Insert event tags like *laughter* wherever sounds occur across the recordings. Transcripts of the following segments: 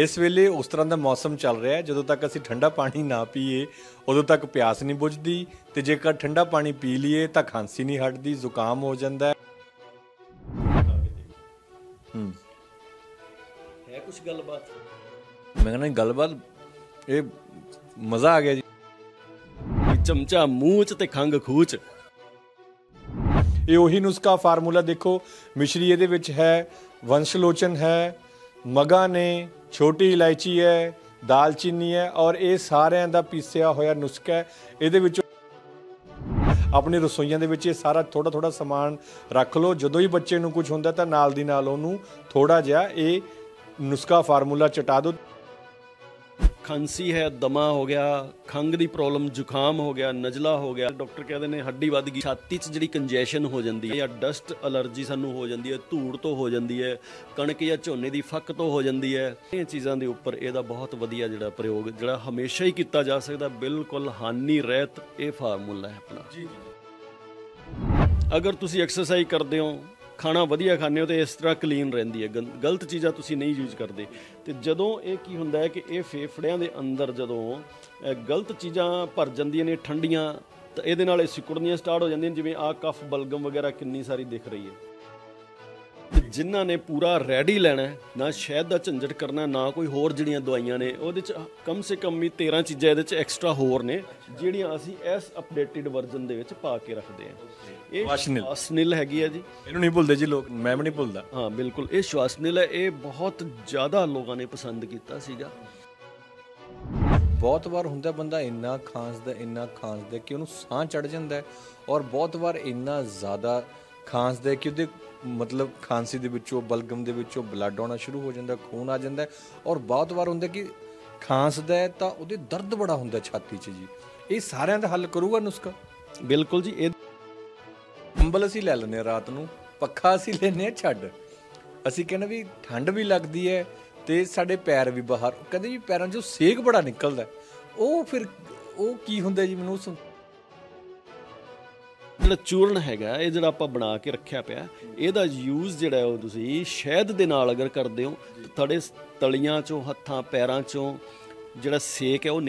ਇਸ ਵੇਲੇ ਉਸ ਤਰ੍ਹਾਂ ਦਾ ਮੌਸਮ ਚੱਲ ਰਿਹਾ ਹੈ ਜਦੋਂ ਤੱਕ ਅਸੀਂ ਠੰਡਾ ਪਾਣੀ ਨਾ ਪੀਏ ਉਦੋਂ ਤੱਕ ਪਿਆਸ ਨਹੀਂ ਬੁਝਦੀ ਤੇ ਜੇਕਰ ਠੰਡਾ ਪਾਣੀ ਪੀ ਲਈਏ ਤਾਂ ਖਾਂਸੀ ਨਹੀਂ ਹਟਦੀ ਜ਼ੁਕਾਮ ਹੋ ਜਾਂਦਾ ਹੈ ਹੂੰ ਹੈ ਕੁਝ ਗੱਲਬਾਤ ਮੈਂ ਕਹਿੰਦਾ ਗੱਲਬਾਤ ਇਹ ਮਜ਼ਾ ਆ ਗਿਆ ਜੀ ਚਮਚਾ ਮੂੰਹ 'ਚ ਤੇ ਖੰਗ ਖੂਚ ਇਹ ਉਹੀ ਨੁਸਖਾ ਫਾਰਮੂਲਾ ਦੇਖੋ ਮਿਸ਼ਰੀ ਇਹਦੇ ਵਿੱਚ ਹੈ ਵੰਸ਼ਲੋਚਨ ਹੈ ਮਗਾ ਨੇ ਛੋਟੀ ਇਲਾਇਚੀ ਹੈ ਦਾਲਚੀਨੀ ਹੈ ਔਰ ਇਹ ਸਾਰਿਆਂ ਦਾ ਪੀਸਿਆ ਹੋਇਆ ਨੁਸਖਾ ਹੈ ਇਹਦੇ ਵਿੱਚ ਆਪਣੀ ਰਸੋਈਆਂ ਦੇ ਵਿੱਚ ਇਹ ਸਾਰਾ ਥੋੜਾ ਥੋੜਾ ਸਮਾਨ ਰੱਖ ਲਓ ਜਦੋਂ ਹੀ ਬੱਚੇ ਨੂੰ ਕੁਝ ਹੁੰਦਾ ਤਾਂ ਨਾਲ ਦੀ ਨਾਲ ਉਹਨੂੰ ਥੋੜਾ ਜਿਹਾ ਇਹ ਨੁਸਖਾ ਫਾਰਮੂਲਾ ਚਟਾ ਦਿਓ ਖਾਂਸੀ ਹੈ ਦਮਾ ਹੋ ਗਿਆ ਖੰਗ ਦੀ ਪ੍ਰੋਬਲਮ ਜ਼ੁਕਾਮ ਹੋ ਗਿਆ ਨਜਲਾ ਹੋ ਗਿਆ ਡਾਕਟਰ ਕਹਿੰਦੇ ਨੇ ਹੱਡੀ ਵੱਧ ਗਈ ਛਾਤੀ 'ਚ ਜਿਹੜੀ ਕੰਜੈਸ਼ਨ ਹੋ ਜਾਂਦੀ ਹੈ ਜਾਂ ਡਸਟ ਅਲਰਜੀ ਸਾਨੂੰ ਹੋ ਜਾਂਦੀ ਹੈ ਧੂੜ ਤੋਂ ਹੋ ਜਾਂਦੀ ਹੈ ਕਣਕ ਜਾਂ ਝੋਨੇ ਦੀ ਫੱਕ ਤੋਂ ਹੋ ਜਾਂਦੀ ਹੈ ਇਹ ਚੀਜ਼ਾਂ ਦੇ ਉੱਪਰ ਇਹਦਾ ਬਹੁਤ ਵਧੀਆ ਜਿਹੜਾ ਪ੍ਰਯੋਗ ਜਿਹੜਾ ਹਮੇਸ਼ਾ ਹੀ ਕੀਤਾ ਜਾ ਸਕਦਾ ਬਿਲਕੁਲ ਹਾਨੀ ਰਹਿਤ ਇਹ ਫਾਰਮੂਲਾ ਹੈ ਆਪਣਾ ਜੀ ਜੀ ਅਗਰ ਤੁਸੀਂ ਐਕਸਰਸਾਈਜ਼ ਕਰਦੇ ਹੋ ਖਾਣਾ ਵਧੀਆ ਖਾਂਦੇ ਹੋ ਤੇ ਇਸ ਤਰ੍ਹਾਂ ਕਲੀਨ ਰਹਿੰਦੀ ਹੈ ਗਲਤ ਚੀਜ਼ਾਂ ਤੁਸੀਂ ਨਹੀਂ ਯੂਜ਼ ਕਰਦੇ ਤੇ ਜਦੋਂ ਇਹ ਕੀ ਹੁੰਦਾ ਹੈ ਕਿ ਇਹ ਫੇਫੜਿਆਂ ਦੇ ਅੰਦਰ ਜਦੋਂ ਗਲਤ ਚੀਜ਼ਾਂ ਭਰ ਜਾਂਦੀਆਂ ਨੇ ਠੰਡੀਆਂ ਤਾਂ ਇਹਦੇ ਨਾਲ ਇਹ ਸਿਕੁੜਨੀਆਂ ਸਟਾਰਟ ਹੋ ਜਾਂਦੀਆਂ ਜਿਵੇਂ ਆ ਕਫ ਬਲਗਮ ਵਗੈਰਾ ਕਿੰਨੀ ਸਾਰੀ ਦਿਖ ਰਹੀ ਹੈ ਜਿਨ੍ਹਾਂ ਨੇ ਪੂਰਾ ਰੈਡੀ ਲੈਣਾ ਨਾ ਸ਼ਹਿਦ ਦਾ ਝੰਜਟ ਕਰਨਾ ਨਾ ਕੋਈ ਹੋਰ ਜਿਹੜੀਆਂ ਦਵਾਈਆਂ ਨੇ ਉਹਦੇ ਚ ਕਮ ਸੇ ਕਮ ਵੀ 13 ਚੀਜ਼ਾਂ ਇਹਦੇ ਚ ਐਕਸਟਰਾ ਹੋਰ ਨੇ ਜਿਹੜੀਆਂ ਅਸੀਂ ਇਸ ਅਪਡੇਟਡ ਵਰਜ਼ਨ ਦੇ ਵਿੱਚ ਪਾ ਕੇ ਰੱਖਦੇ ਹਾਂ ਇਹ ਸ਼ਵਾਸਨਿਲ ਹੈਗੀ ਆ ਜੀ ਇਹਨੂੰ ਨਹੀਂ ਭੁੱਲਦੇ ਜੀ ਲੋਕ ਮੈਂ ਵੀ ਨਹੀਂ ਭੁੱਲਦਾ ਹਾਂ ਬਿਲਕੁਲ ਇਹ ਸ਼ਵਾਸਨਿਲ ਹੈ ਇਹ ਬਹੁਤ ਜ਼ਿਆਦਾ ਲੋਕਾਂ ਨੇ ਪਸੰਦ ਕੀਤਾ ਸੀਗਾ ਬਹੁਤ ਵਾਰ ਹੁੰਦਾ ਬੰਦਾ ਇੰਨਾ ਖਾਂਸਦਾ ਇੰਨਾ ਖਾਂਸਦਾ ਕਿ ਉਹਨੂੰ ਸਾਹ ਚੜ ਜਾਂਦਾ ਔਰ ਬਹੁਤ ਵਾਰ ਇੰਨਾ ਜ਼ਿਆਦਾ ਖਾਂਸਦਾ ਕਿ ਉਹਦੇ ਮਤਲਬ ਖਾਂਸੀ ਦੇ ਵਿੱਚੋਂ ਬਲਗਮ ਦੇ ਵਿੱਚੋਂ ਬਲੱਡ ਆਉਣਾ ਸ਼ੁਰੂ ਹੋ ਜਾਂਦਾ ਖੂਨ ਆ ਜਾਂਦਾ ਔਰ ਬਹੁਤ ਵਾਰ ਹੁੰਦਾ ਕਿ ਖਾਂਸਦਾ ਹੈ ਤਾਂ ਉਹਦੇ ਦਰਦ ਬੜਾ ਹੁੰਦਾ ਛਾਤੀ 'ਚ ਜੀ ਇਹ ਸਾਰਿਆਂ ਦਾ ਹੱਲ ਕਰੂਗਾ ਨੁਸਖਾ ਬਿਲਕੁਲ ਜੀ ਇਹ ਕੰਬਲ ਅਸੀਂ ਲੈ ਲੈਨੇ ਰਾਤ ਨੂੰ ਪੱਖਾ ਅਸੀਂ ਲੈਨੇ ਛੱਡ ਅਸੀਂ ਕਹਿੰਦੇ ਵੀ ਠੰਡ ਵੀ ਲੱਗਦੀ ਹੈ ਤੇ ਸਾਡੇ ਪੈਰ ਵੀ ਬਾਹਰ ਕਹਿੰਦੇ ਜੀ ਪੈਰਾਂ 'ਚੋਂ ਸੇਕ ਬੜਾ ਨਿਕਲਦਾ ਉਹ ਫਿਰ ਉਹ ਕੀ ਹੁੰਦਾ ਜੀ ਮੈਨੂੰ ਜਿਹੜਾ ਚੂਰਨ ਹੈਗਾ ਇਹ ਜਿਹੜਾ ਆਪਾਂ ਬਣਾ ਕੇ ਰੱਖਿਆ ਪਿਆ ਇਹਦਾ ਯੂਜ਼ ਜਿਹੜਾ ਉਹ ਤੁਸੀਂ ਸ਼ਹਿਦ ਦੇ ਨਾਲ ਅਗਰ ਕਰਦੇ ਹੋ ਤੁਹਾਡੇ ਤਲੀਆਂ ਚੋਂ ਹੱਥਾਂ ਪੈਰਾਂ ਚੋਂ ਜਿਹੜਾ ਸੇਕ ਹੈ ਉਹ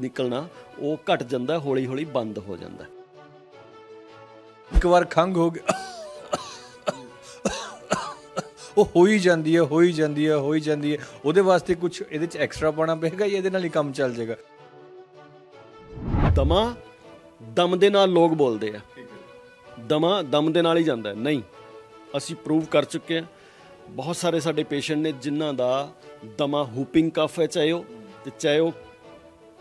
ਨਿਕਲਣਾ ਉਹ ਘਟ ਜਾਂਦਾ ਹੌਲੀ ਹੌਲੀ ਬੰਦ ਹੋ ਜਾਂਦਾ ਇੱਕ ਵਾਰ ਖੰਗ ਹੋ ਗਿਆ ਉਹ ਹੋ ਹੀ ਜਾਂਦੀ ਹੈ ਹੋ ਹੀ ਜਾਂਦੀ ਹੈ ਹੋ ਹੀ ਜਾਂਦੀ ਹੈ ਉਹਦੇ ਵਾਸਤੇ ਕੁਝ ਇਹਦੇ ਚ ਐਕਸਟਰਾ ਪਾਉਣਾ ਪਏਗਾ ਜਾਂ ਇਹਦੇ ਨਾਲ ਹੀ ਕੰਮ ਚੱਲ ਜਾਏਗਾ ਦਮਾ ਦਮ ਦੇ ਨਾਲ ਲੋਕ ਬੋਲਦੇ ਆ ਦਮਾ ਦਮ ਦੇ ਨਾਲ ਹੀ ਜਾਂਦਾ ਨਹੀਂ ਅਸੀਂ ਪ੍ਰੂਵ ਕਰ ਚੁੱਕੇ ਹਾਂ ਬਹੁਤ ਸਾਰੇ ਸਾਡੇ ਪੇਸ਼ੈਂਟ ਨੇ ਜਿਨ੍ਹਾਂ ਦਾ ਦਮਾ ਹੂਪਿੰਗ ਕਫ ਹੈ ਚਾਹੇ ਉਹ ਤੇ ਚਾਹੇ ਉਹ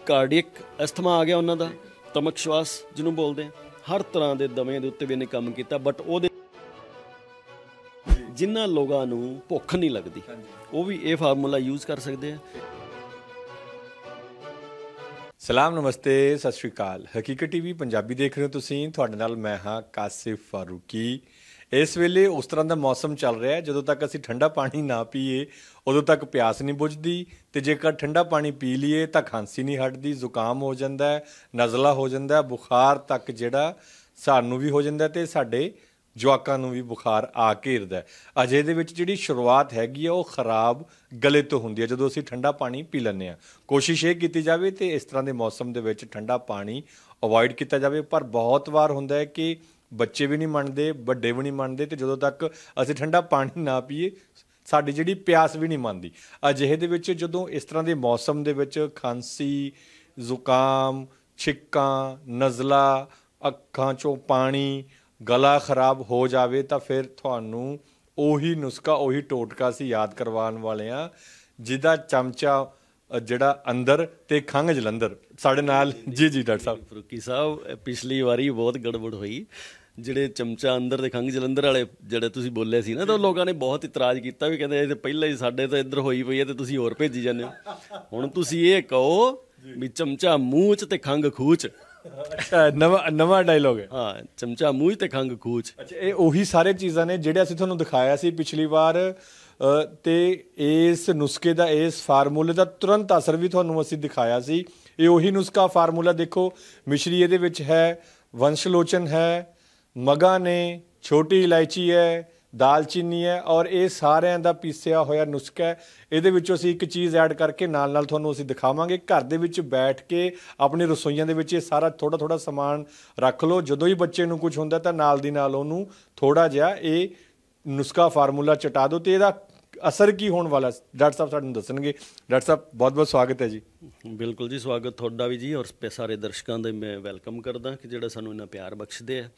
ਕਾਰਡੀਅਕ ਅਸਥਮਾ ਆ ਗਿਆ ਉਹਨਾਂ ਦਾ ਤਮਕ ਸ਼ਵਾਸ ਜਿਹਨੂੰ ਬੋਲਦੇ ਆ ਹਰ ਤਰ੍ਹਾਂ ਦੇ ਦਮੇ ਦੇ ਉੱਤੇ ਵੀ ਇਹਨੇ ਕੰਮ ਕੀਤਾ ਬਟ ਉਹਦੇ ਜਿਨ੍ਹਾਂ ਲੋਕਾਂ ਨੂੰ ਭੁੱਖ ਨਹੀਂ ਲੱਗਦੀ ਉਹ ਵੀ ਇਹ ਫਾਰਮੂਲਾ ਯੂਜ਼ ਕਰ ਸਕਦੇ ਆ ਸਲਾਮ ਨਮਸਤੇ ਸਤਿ ਸ਼੍ਰੀ ਅਕਾਲ ਹਕੀਕਤ ਟੀਵੀ ਪੰਜਾਬੀ ਦੇਖ ਰਹੇ ਹੋ ਤੁਸੀਂ ਤੁਹਾਡੇ ਨਾਲ ਮੈਂ ਹਾਂ ਕਾਸਿਫ ਫਾਰੂਕੀ ਇਸ ਵੇਲੇ ਉਸ ਤਰ੍ਹਾਂ ਦਾ ਮੌਸਮ ਚੱਲ ਰਿਹਾ ਹੈ ਜਦੋਂ ਤੱਕ ਅਸੀਂ ਠੰਡਾ ਪਾਣੀ ਨਾ ਪੀਏ ਉਦੋਂ ਤੱਕ ਪਿਆਸ ਨਹੀਂ ਬੁਝਦੀ ਤੇ ਜੇਕਰ ਠੰਡਾ ਪਾਣੀ ਪੀ ਲਈਏ ਤਾਂ ਖਾਂਸੀ ਨਹੀਂ ਹਟਦੀ ਜ਼ੁਕਾਮ ਹੋ ਜਾਂਦਾ ਹੈ ਨਜ਼ਲਾ ਹੋ ਜਾਂਦਾ ਹੈ ਬੁਖਾਰ ਤੱਕ ਜਿਹੜਾ ਸਾਨੂੰ ਵੀ ਹੋ ਜਾਂਦਾ ਤੇ ਸਾਡੇ ਜਵਾਕਾਂ ਨੂੰ ਵੀ ਬੁਖਾਰ ਆ ਘੇਰਦਾ ਅਜੇ ਦੇ ਵਿੱਚ ਜਿਹੜੀ ਸ਼ੁਰੂਆਤ ਹੈਗੀ ਆ ਉਹ ਖਰਾਬ ਗਲੇ ਤੋਂ ਹੁੰਦੀ ਹੈ ਜਦੋਂ ਅਸੀਂ ਠੰਡਾ ਪਾਣੀ ਪੀ ਲੈਂਦੇ ਆ ਕੋਸ਼ਿਸ਼ ਇਹ ਕੀਤੀ ਜਾਵੇ ਤੇ ਇਸ ਤਰ੍ਹਾਂ ਦੇ ਮੌਸਮ ਦੇ ਵਿੱਚ ਠੰਡਾ ਪਾਣੀ ਅਵੋਇਡ ਕੀਤਾ ਜਾਵੇ ਪਰ ਬਹੁਤ ਵਾਰ ਹੁੰਦਾ ਹੈ ਕਿ ਬੱਚੇ ਵੀ ਨਹੀਂ ਮੰਨਦੇ ਵੱਡੇ ਵੀ ਨਹੀਂ ਮੰਨਦੇ ਤੇ ਜਦੋਂ ਤੱਕ ਅਸੀਂ ਠੰਡਾ ਪਾਣੀ ਨਾ ਪੀਏ ਸਾਡੀ ਜਿਹੜੀ ਪਿਆਸ ਵੀ ਨਹੀਂ ਮੰਨਦੀ ਅਜਿਹੇ ਦੇ ਵਿੱਚ ਜਦੋਂ ਇਸ ਤਰ੍ਹਾਂ ਦੇ ਮੌਸਮ ਦੇ ਵਿੱਚ ਖਾਂਸੀ ਜ਼ੁਕਾਮ ਛਿੱਕਾਂ ਨਜ਼ਲਾ ਅੱਖਾਂ ਚੋਂ ਪਾਣੀ ਗਲਾ ਖਰਾਬ ਹੋ ਜਾਵੇ ਤਾਂ ਫਿਰ ਤੁਹਾਨੂੰ ਉਹੀ ਨੁਸਖਾ ਉਹੀ ਟੋਟਕਾ ਸੀ ਯਾਦ ਕਰਵਾਉਣ ਵਾਲੇ ਆ ਜਿਹਦਾ ਚਮਚਾ ਜਿਹੜਾ ਅੰਦਰ ਤੇ ਖੰਗ ਜਲੰਦਰ ਸਾਡੇ ਨਾਲ ਜੀ ਜੀ ਡਾਕਟਰ ਸਾਹਿਬ ਫਰੂਕੀ ਸਾਹਿਬ ਪਿਛਲੀ ਵਾਰੀ ਬਹੁਤ ਗੜਬੜ ਹੋਈ ਜਿਹੜੇ ਚਮਚਾ ਅੰਦਰ ਦੇ ਖੰਗ ਜਲੰਦਰ ਵਾਲੇ ਜਿਹੜੇ ਤੁਸੀਂ ਬੋਲੇ ਸੀ ਨਾ ਤਾਂ ਲੋਕਾਂ ਨੇ ਬਹੁਤ ਇਤਰਾਜ਼ ਕੀਤਾ ਵੀ ਕਹਿੰਦੇ ਇਹ ਤਾਂ ਪਹਿਲਾਂ ਹੀ ਸਾਡੇ ਤਾਂ ਇੱਧਰ ਹੋਈ ਪਈ ਹੈ ਤੇ ਤੁਸੀਂ ਹੋਰ ਭੇਜੀ ਜਾਂਦੇ ਹੋ ਹੁਣ ਤੁਸੀਂ ਇਹ ਕਹੋ ਵੀ ਚਮਚਾ ਮੂੰਹ 'ਚ ਤੇ ਖੰਗ ਖੂਚ ਅੱਛਾ ਨਵਾਂ ਨਵਾਂ ਡਾਇਲੋਗ ਹੈ ਹਾਂ ਚਮਚਾ ਮੂੰਹ ਤੇ ਖੰਗ ਖੂਚ ਅੱਛਾ ਇਹ ਉਹੀ ਸਾਰੇ ਚੀਜ਼ਾਂ ਨੇ ਜਿਹੜੇ ਅਸੀਂ ਤੁਹਾਨੂੰ ਦਿਖਾਇਆ ਸੀ ਪਿਛਲੀ ਵਾਰ ਤੇ ਇਸ ਨੁਸਖੇ ਦਾ ਇਸ ਫਾਰਮੂਲੇ ਦਾ ਤੁਰੰਤ ਅਸਰ ਵੀ ਤੁਹਾਨੂੰ ਅਸੀਂ ਦਿਖਾਇਆ ਸੀ ਇਹ ਉਹੀ ਨੁਸਖਾ ਫਾਰਮੂਲਾ ਦੇਖੋ ਮਿਸ਼ਰੀ ਇਹਦੇ ਵਿੱਚ ਹੈ ਵੰਸ਼ਲੋਚਨ ਹੈ ਮਗਾ ਨੇ ਛੋਟੀ ਇਲਾਇਚੀ ਹੈ ਦਾਲਚੀਨੀ ਹੈ ਔਰ ਇਹ ਸਾਰਿਆਂ ਦਾ ਪੀਸਿਆ ਹੋਇਆ ਨੁਸਖਾ ਹੈ ਇਹਦੇ ਵਿੱਚੋਂ ਅਸੀਂ ਇੱਕ ਚੀਜ਼ ਐਡ ਕਰਕੇ ਨਾਲ ਨਾਲ ਤੁਹਾਨੂੰ ਅਸੀਂ ਦਿਖਾਵਾਂਗੇ ਘਰ ਦੇ ਵਿੱਚ ਬੈਠ ਕੇ ਆਪਣੀ ਰਸੋਈਆਂ ਦੇ ਵਿੱਚ ਇਹ ਸਾਰਾ ਥੋੜਾ ਥੋੜਾ ਸਮਾਨ ਰੱਖ ਲਓ ਜਦੋਂ ਹੀ ਬੱਚੇ ਨੂੰ ਕੁਝ ਹੁੰਦਾ ਤਾਂ ਨਾਲ ਦੀ ਨਾਲ ਉਹਨੂੰ ਥੋੜਾ ਜਿਹਾ ਇਹ ਨੁਸਖਾ ਫਾਰਮੂਲਾ ਚਟਾ ਦਿਓ ਤੇ ਇਹਦਾ ਅਸਰ ਕੀ ਹੋਣ ਵਾਲਾ ਡਾਕਟਰ ਸਾਹਿਬ ਸਾਡੇ ਨੂੰ ਦੱਸਣਗੇ ਡਾਕਟਰ ਸਾਹਿਬ ਬਹੁਤ ਬਹੁਤ ਸਵਾਗਤ ਹੈ ਜੀ ਬਿਲਕੁਲ ਜੀ ਸਵਾਗਤ ਤੁਹਾਡਾ ਵੀ ਜੀ ਔਰ ਸਾਰੇ ਦਰਸ਼ਕਾਂ ਦੇ ਮੈਂ ਵੈਲਕਮ ਕਰਦਾ ਕਿ ਜਿਹੜਾ ਸਾਨੂੰ ਇਹਨਾਂ ਪਿਆਰ ਬਖਸ਼ਦੇ ਆ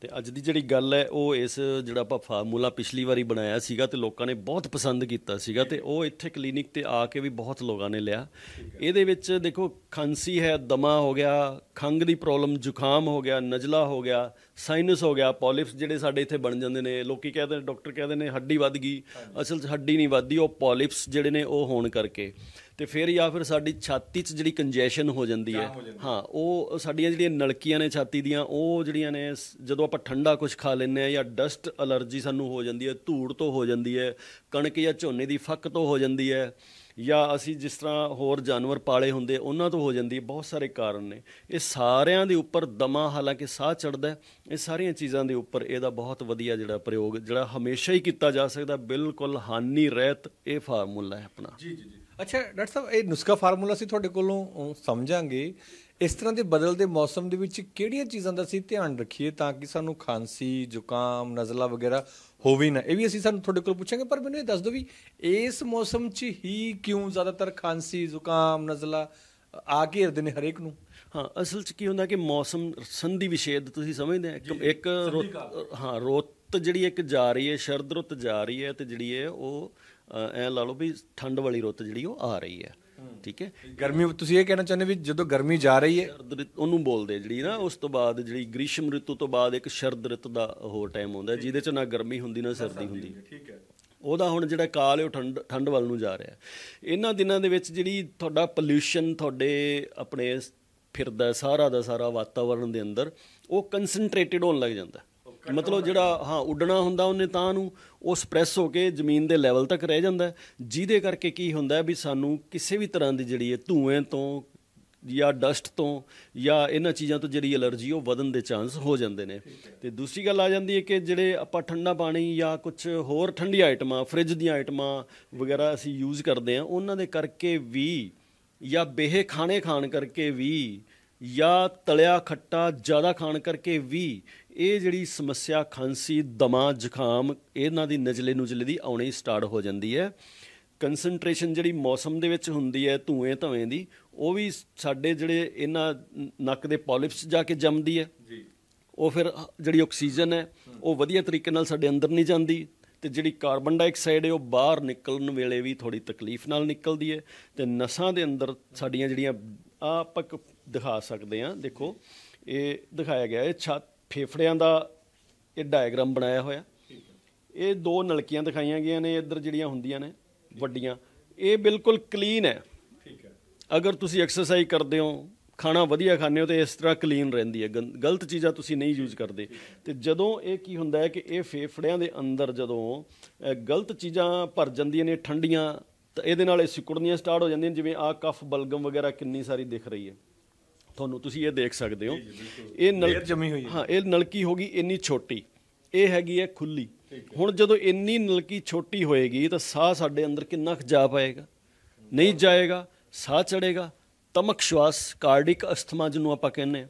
ਤੇ ਅੱਜ ਦੀ ਜਿਹੜੀ ਗੱਲ ਹੈ ਉਹ ਇਸ ਜਿਹੜਾ ਆਪਾਂ ਫਾਰਮੂਲਾ ਪਿਛਲੀ ਵਾਰੀ ਬਣਾਇਆ ਸੀਗਾ ਤੇ ਲੋਕਾਂ ਨੇ ਬਹੁਤ ਪਸੰਦ ਕੀਤਾ ਸੀਗਾ ਤੇ ਉਹ ਇੱਥੇ ਕਲੀਨਿਕ ਤੇ ਆ ਕੇ ਵੀ ਬਹੁਤ ਲੋਕਾਂ ਨੇ ਲਿਆ ਇਹਦੇ ਵਿੱਚ ਦੇਖੋ ਖਾਂਸੀ ਹੈ ਦਮਾ ਹੋ ਗਿਆ ਖੰਗ ਦੀ ਪ੍ਰੋਬਲਮ ਜ਼ੁਕਾਮ ਹੋ ਗਿਆ ਨਜਲਾ ਹੋ ਗਿਆ ਸਾਈਨਸ ਹੋ ਗਿਆ ਪੋਲਿਪਸ ਜਿਹੜੇ ਸਾਡੇ ਇੱਥੇ ਬਣ ਜਾਂਦੇ ਨੇ ਲੋਕੀ ਕਹਿੰਦੇ ਨੇ ਡਾਕਟਰ ਕਹਿੰਦੇ ਨੇ ਹੱਡੀ ਵੱਧ ਗਈ ਅਸਲ 'ਚ ਹੱਡੀ ਨਹੀਂ ਵੱਧਦੀ ਉਹ ਪੋਲਿਪਸ ਜਿਹੜੇ ਨੇ ਉਹ ਹੋਣ ਕਰਕੇ ਤੇ ਫਿਰ ਜਾਂ ਫਿਰ ਸਾਡੀ ਛਾਤੀ 'ਚ ਜਿਹੜੀ ਕੰਜੈਸ਼ਨ ਹੋ ਜਾਂਦੀ ਹੈ ਹਾਂ ਉਹ ਸਾਡੀਆਂ ਜਿਹੜੀਆਂ ਨਲਕੀਆਂ ਨੇ ਛਾਤੀ ਦੀਆਂ ਉਹ ਜਿਹੜੀਆਂ ਨੇ ਜਦੋਂ ਆਪਾਂ ਠੰਡਾ ਕੁਝ ਖਾ ਲੈਂਦੇ ਆ ਜਾਂ ਡਸਟ ਅਲਰਜੀ ਸਾਨੂੰ ਹੋ ਜਾਂਦੀ ਹੈ ਧੂੜ ਤੋਂ ਹੋ ਜਾਂਦੀ ਹੈ ਕਣਕ ਜਾਂ ਝੋਨੇ ਦੀ ਫੱਕ ਤੋਂ ਹੋ ਜਾਂਦੀ ਹੈ ਜਾਂ ਅਸੀਂ ਜਿਸ ਤਰ੍ਹਾਂ ਹੋਰ ਜਾਨਵਰ ਪਾਲੇ ਹੁੰਦੇ ਉਹਨਾਂ ਤੋਂ ਹੋ ਜਾਂਦੀ ਹੈ ਬਹੁਤ ਸਾਰੇ ਕਾਰਨ ਨੇ ਇਹ ਸਾਰਿਆਂ ਦੇ ਉੱਪਰ ਦਮਾ ਹਾਲਾਂਕਿ ਸਾਹ ਚੜਦਾ ਇਹ ਸਾਰੀਆਂ ਚੀਜ਼ਾਂ ਦੇ ਉੱਪਰ ਇਹਦਾ ਬਹੁਤ ਵਧੀਆ ਜਿਹੜਾ ਪ੍ਰਯੋਗ ਜਿਹੜਾ ਹਮੇਸ਼ਾ ਹੀ ਕੀਤਾ ਜਾ ਸਕਦਾ ਬਿਲਕੁਲ ਹਾਨੀ ਰਹਿਤ ਇਹ ਫਾਰਮੂਲਾ ਹੈ ਆਪਣਾ ਜੀ ਜੀ ਅੱਛਾ ਡਾਕਟਰ ਸਾਹਿਬ ਇਹ ਨੁਸਖਾ ਫਾਰਮੂਲਾ ਸੀ ਤੁਹਾਡੇ ਕੋਲੋਂ ਸਮਝਾਂਗੇ ਇਸ ਤਰ੍ਹਾਂ ਦੇ ਬਦਲਦੇ ਮੌਸਮ ਦੇ ਵਿੱਚ ਕਿਹੜੀਆਂ ਚੀਜ਼ਾਂ ਦਾ ਸੀ ਧਿਆਨ ਰੱਖੀਏ ਤਾਂ ਕਿ ਸਾਨੂੰ ਖਾਂਸੀ ਜ਼ੁਕਾਮ ਨਜ਼ਲਾ ਵਗੈਰਾ ਹੋਵੇ ਨਾ ਇਹ ਵੀ ਅਸੀਂ ਸਾਨੂੰ ਤੁਹਾਡੇ ਕੋਲ ਪੁੱਛਾਂਗੇ ਪਰ ਮੈਨੂੰ ਇਹ ਦੱਸ ਦਿਓ ਵੀ ਇਸ ਮੌਸਮ 'ਚ ਹੀ ਕਿਉਂ ਜ਼ਿਆਦਾਤਰ ਖਾਂਸੀ ਜ਼ੁਕਾਮ ਨਜ਼ਲਾ ਆ ਘੇਰਦੇ ਨੇ ਹਰੇਕ ਨੂੰ ਹਾਂ ਅਸਲ 'ਚ ਕੀ ਹੁੰਦਾ ਕਿ ਮੌਸਮ ਸੰਧੀ ਵਿਸ਼ੇਦ ਤੁਸੀਂ ਸਮਝਦੇ ਆ ਇੱਕ ਹਾਂ ਰੋਤ ਜਿਹੜੀ ਇੱਕ ਜਾ ਰਹੀ ਹੈ ਸ਼ਰਦ ਰੁੱਤ ਜਾ ਰਹੀ ਹੈ ਤੇ ਜਿਹੜੀ ਹੈ ਉਹ ਐ ਲਾ ਲਓ ਵੀ ਠੰਡ ਵਾਲੀ ਰੁੱਤ ਜਿਹੜੀ ਉਹ ਆ ਰਹੀ ਹੈ ਠੀਕ ਹੈ ਗਰਮੀ ਤੁਸੀਂ ਇਹ ਕਹਿਣਾ ਚਾਹੁੰਦੇ ਵੀ ਜਦੋਂ ਗਰਮੀ ਜਾ ਰਹੀ ਹੈ ਉਹਨੂੰ ਬੋਲਦੇ ਜਿਹੜੀ ਨਾ ਉਸ ਤੋਂ ਬਾਅਦ ਜਿਹੜੀ ਗ੍ਰੀਸ਼ਮ ਰਿਤੂ ਤੋਂ ਬਾਅਦ ਇੱਕ ਸ਼ਰਦ ਰਿਤ ਦਾ ਹੋਰ ਟਾਈਮ ਹੁੰਦਾ ਜਿਹਦੇ ਚ ਨਾ ਗਰਮੀ ਹੁੰਦੀ ਨਾ ਸਰਦੀ ਹੁੰਦੀ ਠੀਕ ਹੈ ਉਹਦਾ ਹੁਣ ਜਿਹੜਾ ਕਾਲ ਹੈ ਉਹ ਠੰਡ ਠੰਡ ਵੱਲ ਨੂੰ ਜਾ ਰਿਹਾ ਇਹਨਾਂ ਦਿਨਾਂ ਦੇ ਵਿੱਚ ਜਿਹੜੀ ਤੁਹਾਡਾ ਪੋਲੂਸ਼ਨ ਤੁਹਾਡੇ ਆਪਣੇ ਫਿਰਦਾ ਸਾਰਾ ਦਾ ਸਾਰਾ ਵਾਤਾਵਰਣ ਦੇ ਅੰਦਰ ਉਹ ਕਨਸੈਂਟਰੇਟਿਡ ਹੋਣ ਲੱਗ ਜਾਂਦਾ ਮਤਲਬ ਜਿਹੜਾ ਹਾਂ ਉੱਡਣਾ ਹੁੰਦਾ ਉਹਨੇ ਤਾਂ ਨੂੰ ਉਹ ਸਪ੍ਰੈਸ ਹੋ ਕੇ ਜ਼ਮੀਨ ਦੇ ਲੈਵਲ ਤੱਕ ਰਹਿ ਜਾਂਦਾ ਜਿਹਦੇ ਕਰਕੇ ਕੀ ਹੁੰਦਾ ਵੀ ਸਾਨੂੰ ਕਿਸੇ ਵੀ ਤਰ੍ਹਾਂ ਦੀ ਜਿਹੜੀ ਹੈ ਧੂਏ ਤੋਂ ਜਾਂ ਡਸਟ ਤੋਂ ਜਾਂ ਇਹਨਾਂ ਚੀਜ਼ਾਂ ਤੋਂ ਜਿਹੜੀ ਅਲਰਜੀ ਉਹ ਵਧਣ ਦੇ ਚਾਂਸ ਹੋ ਜਾਂਦੇ ਨੇ ਤੇ ਦੂਸਰੀ ਗੱਲ ਆ ਜਾਂਦੀ ਹੈ ਕਿ ਜਿਹੜੇ ਆਪਾਂ ਠੰਡਾ ਪਾਣੀ ਜਾਂ ਕੁਝ ਹੋਰ ਠੰਡੀ ਆਈਟਮਾਂ ਫ੍ਰਿਜ ਦੀਆਂ ਆਈਟਮਾਂ ਵਗੈਰਾ ਅਸੀਂ ਯੂਜ਼ ਕਰਦੇ ਆ ਉਹਨਾਂ ਦੇ ਕਰਕੇ ਵੀ ਜਾਂ ਬੇਹੇ ਖਾਣੇ ਖਾਣ ਕਰਕੇ ਵੀ ਜਾਂ ਤਲਿਆ ਖੱਟਾ ਜ਼ਿਆਦਾ ਖਾਣ ਕਰਕੇ ਵੀ ਇਹ ਜਿਹੜੀ ਸਮੱਸਿਆ ਖਾਂਸੀ ਦਮਾ ਜ਼ੁਕਾਮ ਇਹਨਾਂ ਦੀ ਨਜਲੇ ਨੁਜਲੇ ਦੀ ਆਉਣੀ ਸਟਾਰਟ ਹੋ ਜਾਂਦੀ ਹੈ ਕਨਸੈਂਟ੍ਰੇਸ਼ਨ ਜਿਹੜੀ ਮੌਸਮ ਦੇ ਵਿੱਚ ਹੁੰਦੀ ਹੈ ਧੂਏ ਧਵੇਂ ਦੀ ਉਹ ਵੀ ਸਾਡੇ ਜਿਹੜੇ ਇਹਨਾਂ ਨੱਕ ਦੇ ਪੋਲਿਪਸ ਜਾ ਕੇ ਜੰਮਦੀ ਹੈ ਜੀ ਉਹ ਫਿਰ ਜਿਹੜੀ ਆਕਸੀਜਨ ਹੈ ਉਹ ਵਧੀਆ ਤਰੀਕੇ ਨਾਲ ਸਾਡੇ ਅੰਦਰ ਨਹੀਂ ਜਾਂਦੀ ਤੇ ਜਿਹੜੀ ਕਾਰਬਨ ਡਾਈਆਕਸਾਈਡ ਹੈ ਉਹ ਬਾਹਰ ਨਿਕਲਣ ਵੇਲੇ ਵੀ ਥੋੜੀ ਤਕਲੀਫ ਨਾਲ ਨਿਕਲਦੀ ਹੈ ਤੇ ਨਸਾਂ ਦੇ ਅੰਦਰ ਸਾਡੀਆਂ ਜਿਹੜੀਆਂ ਆਪਕ ਦਿਖਾ ਸਕਦੇ ਆ ਦੇਖੋ ਇਹ ਦਿਖਾਇਆ ਗਿਆ ਇਹ ਛਾਤ ਫੇਫੜਿਆਂ ਦਾ ਇਹ ਡਾਇਗਰਾਮ ਬਣਾਇਆ ਹੋਇਆ ਇਹ ਦੋ ਨਲਕੀਆਂ ਦਿਖਾਈਆਂ ਗਈਆਂ ਨੇ ਇੱਧਰ ਜਿਹੜੀਆਂ ਹੁੰਦੀਆਂ ਨੇ ਵੱਡੀਆਂ ਇਹ ਬਿਲਕੁਲ ਕਲੀਨ ਹੈ ਠੀਕ ਹੈ ਅਗਰ ਤੁਸੀਂ ਐਕਸਰਸਾਈਜ਼ ਕਰਦੇ ਹੋ ਖਾਣਾ ਵਧੀਆ ਖਾਂਦੇ ਹੋ ਤੇ ਇਸ ਤਰ੍ਹਾਂ ਕਲੀਨ ਰਹਿੰਦੀ ਹੈ ਗਲਤ ਚੀਜ਼ਾਂ ਤੁਸੀਂ ਨਹੀਂ ਯੂਜ਼ ਕਰਦੇ ਤੇ ਜਦੋਂ ਇਹ ਕੀ ਹੁੰਦਾ ਹੈ ਕਿ ਇਹ ਫੇਫੜਿਆਂ ਦੇ ਅੰਦਰ ਜਦੋਂ ਗਲਤ ਚੀਜ਼ਾਂ ਭਰ ਜਾਂਦੀਆਂ ਨੇ ਠੰਡੀਆਂ ਤਾਂ ਇਹਦੇ ਨਾਲ ਇਹ ਸਿਕੁੜਨੀਆਂ ਸਟਾਰਟ ਹੋ ਜਾਂਦੀਆਂ ਜਿਵੇਂ ਆ ਕਫ ਬਲਗਮ ਵਗੈਰਾ ਕਿੰਨੀ ਸਾਰੀ ਦਿਖ ਰਹੀ ਹੈ ਤੁਹਾਨੂੰ ਤੁਸੀਂ ਇਹ ਦੇਖ ਸਕਦੇ ਹੋ ਇਹ ਨਲ ਜਮੀ ਹੋਈ ਹੈ ਹਾਂ ਇਹ ਨਲਕੀ ਹੋਗੀ ਇੰਨੀ ਛੋਟੀ ਇਹ ਹੈਗੀ ਹੈ ਖੁੱਲੀ ਹੁਣ ਜਦੋਂ ਇੰਨੀ ਨਲਕੀ ਛੋਟੀ ਹੋਏਗੀ ਤਾਂ ਸਾਹ ਸਾਡੇ ਅੰਦਰ ਕਿੰਨਾ ਖ ਜਾ ਪਾਏਗਾ ਨਹੀਂ ਜਾਏਗਾ ਸਾਹ ਚੜੇਗਾ ਤਮਕ ਸ਼ਵਾਸ ਕਾਰਡਿਕ ਅਸਥਮਾ ਜਿਹਨੂੰ ਆਪਾਂ ਕਹਿੰਦੇ ਆ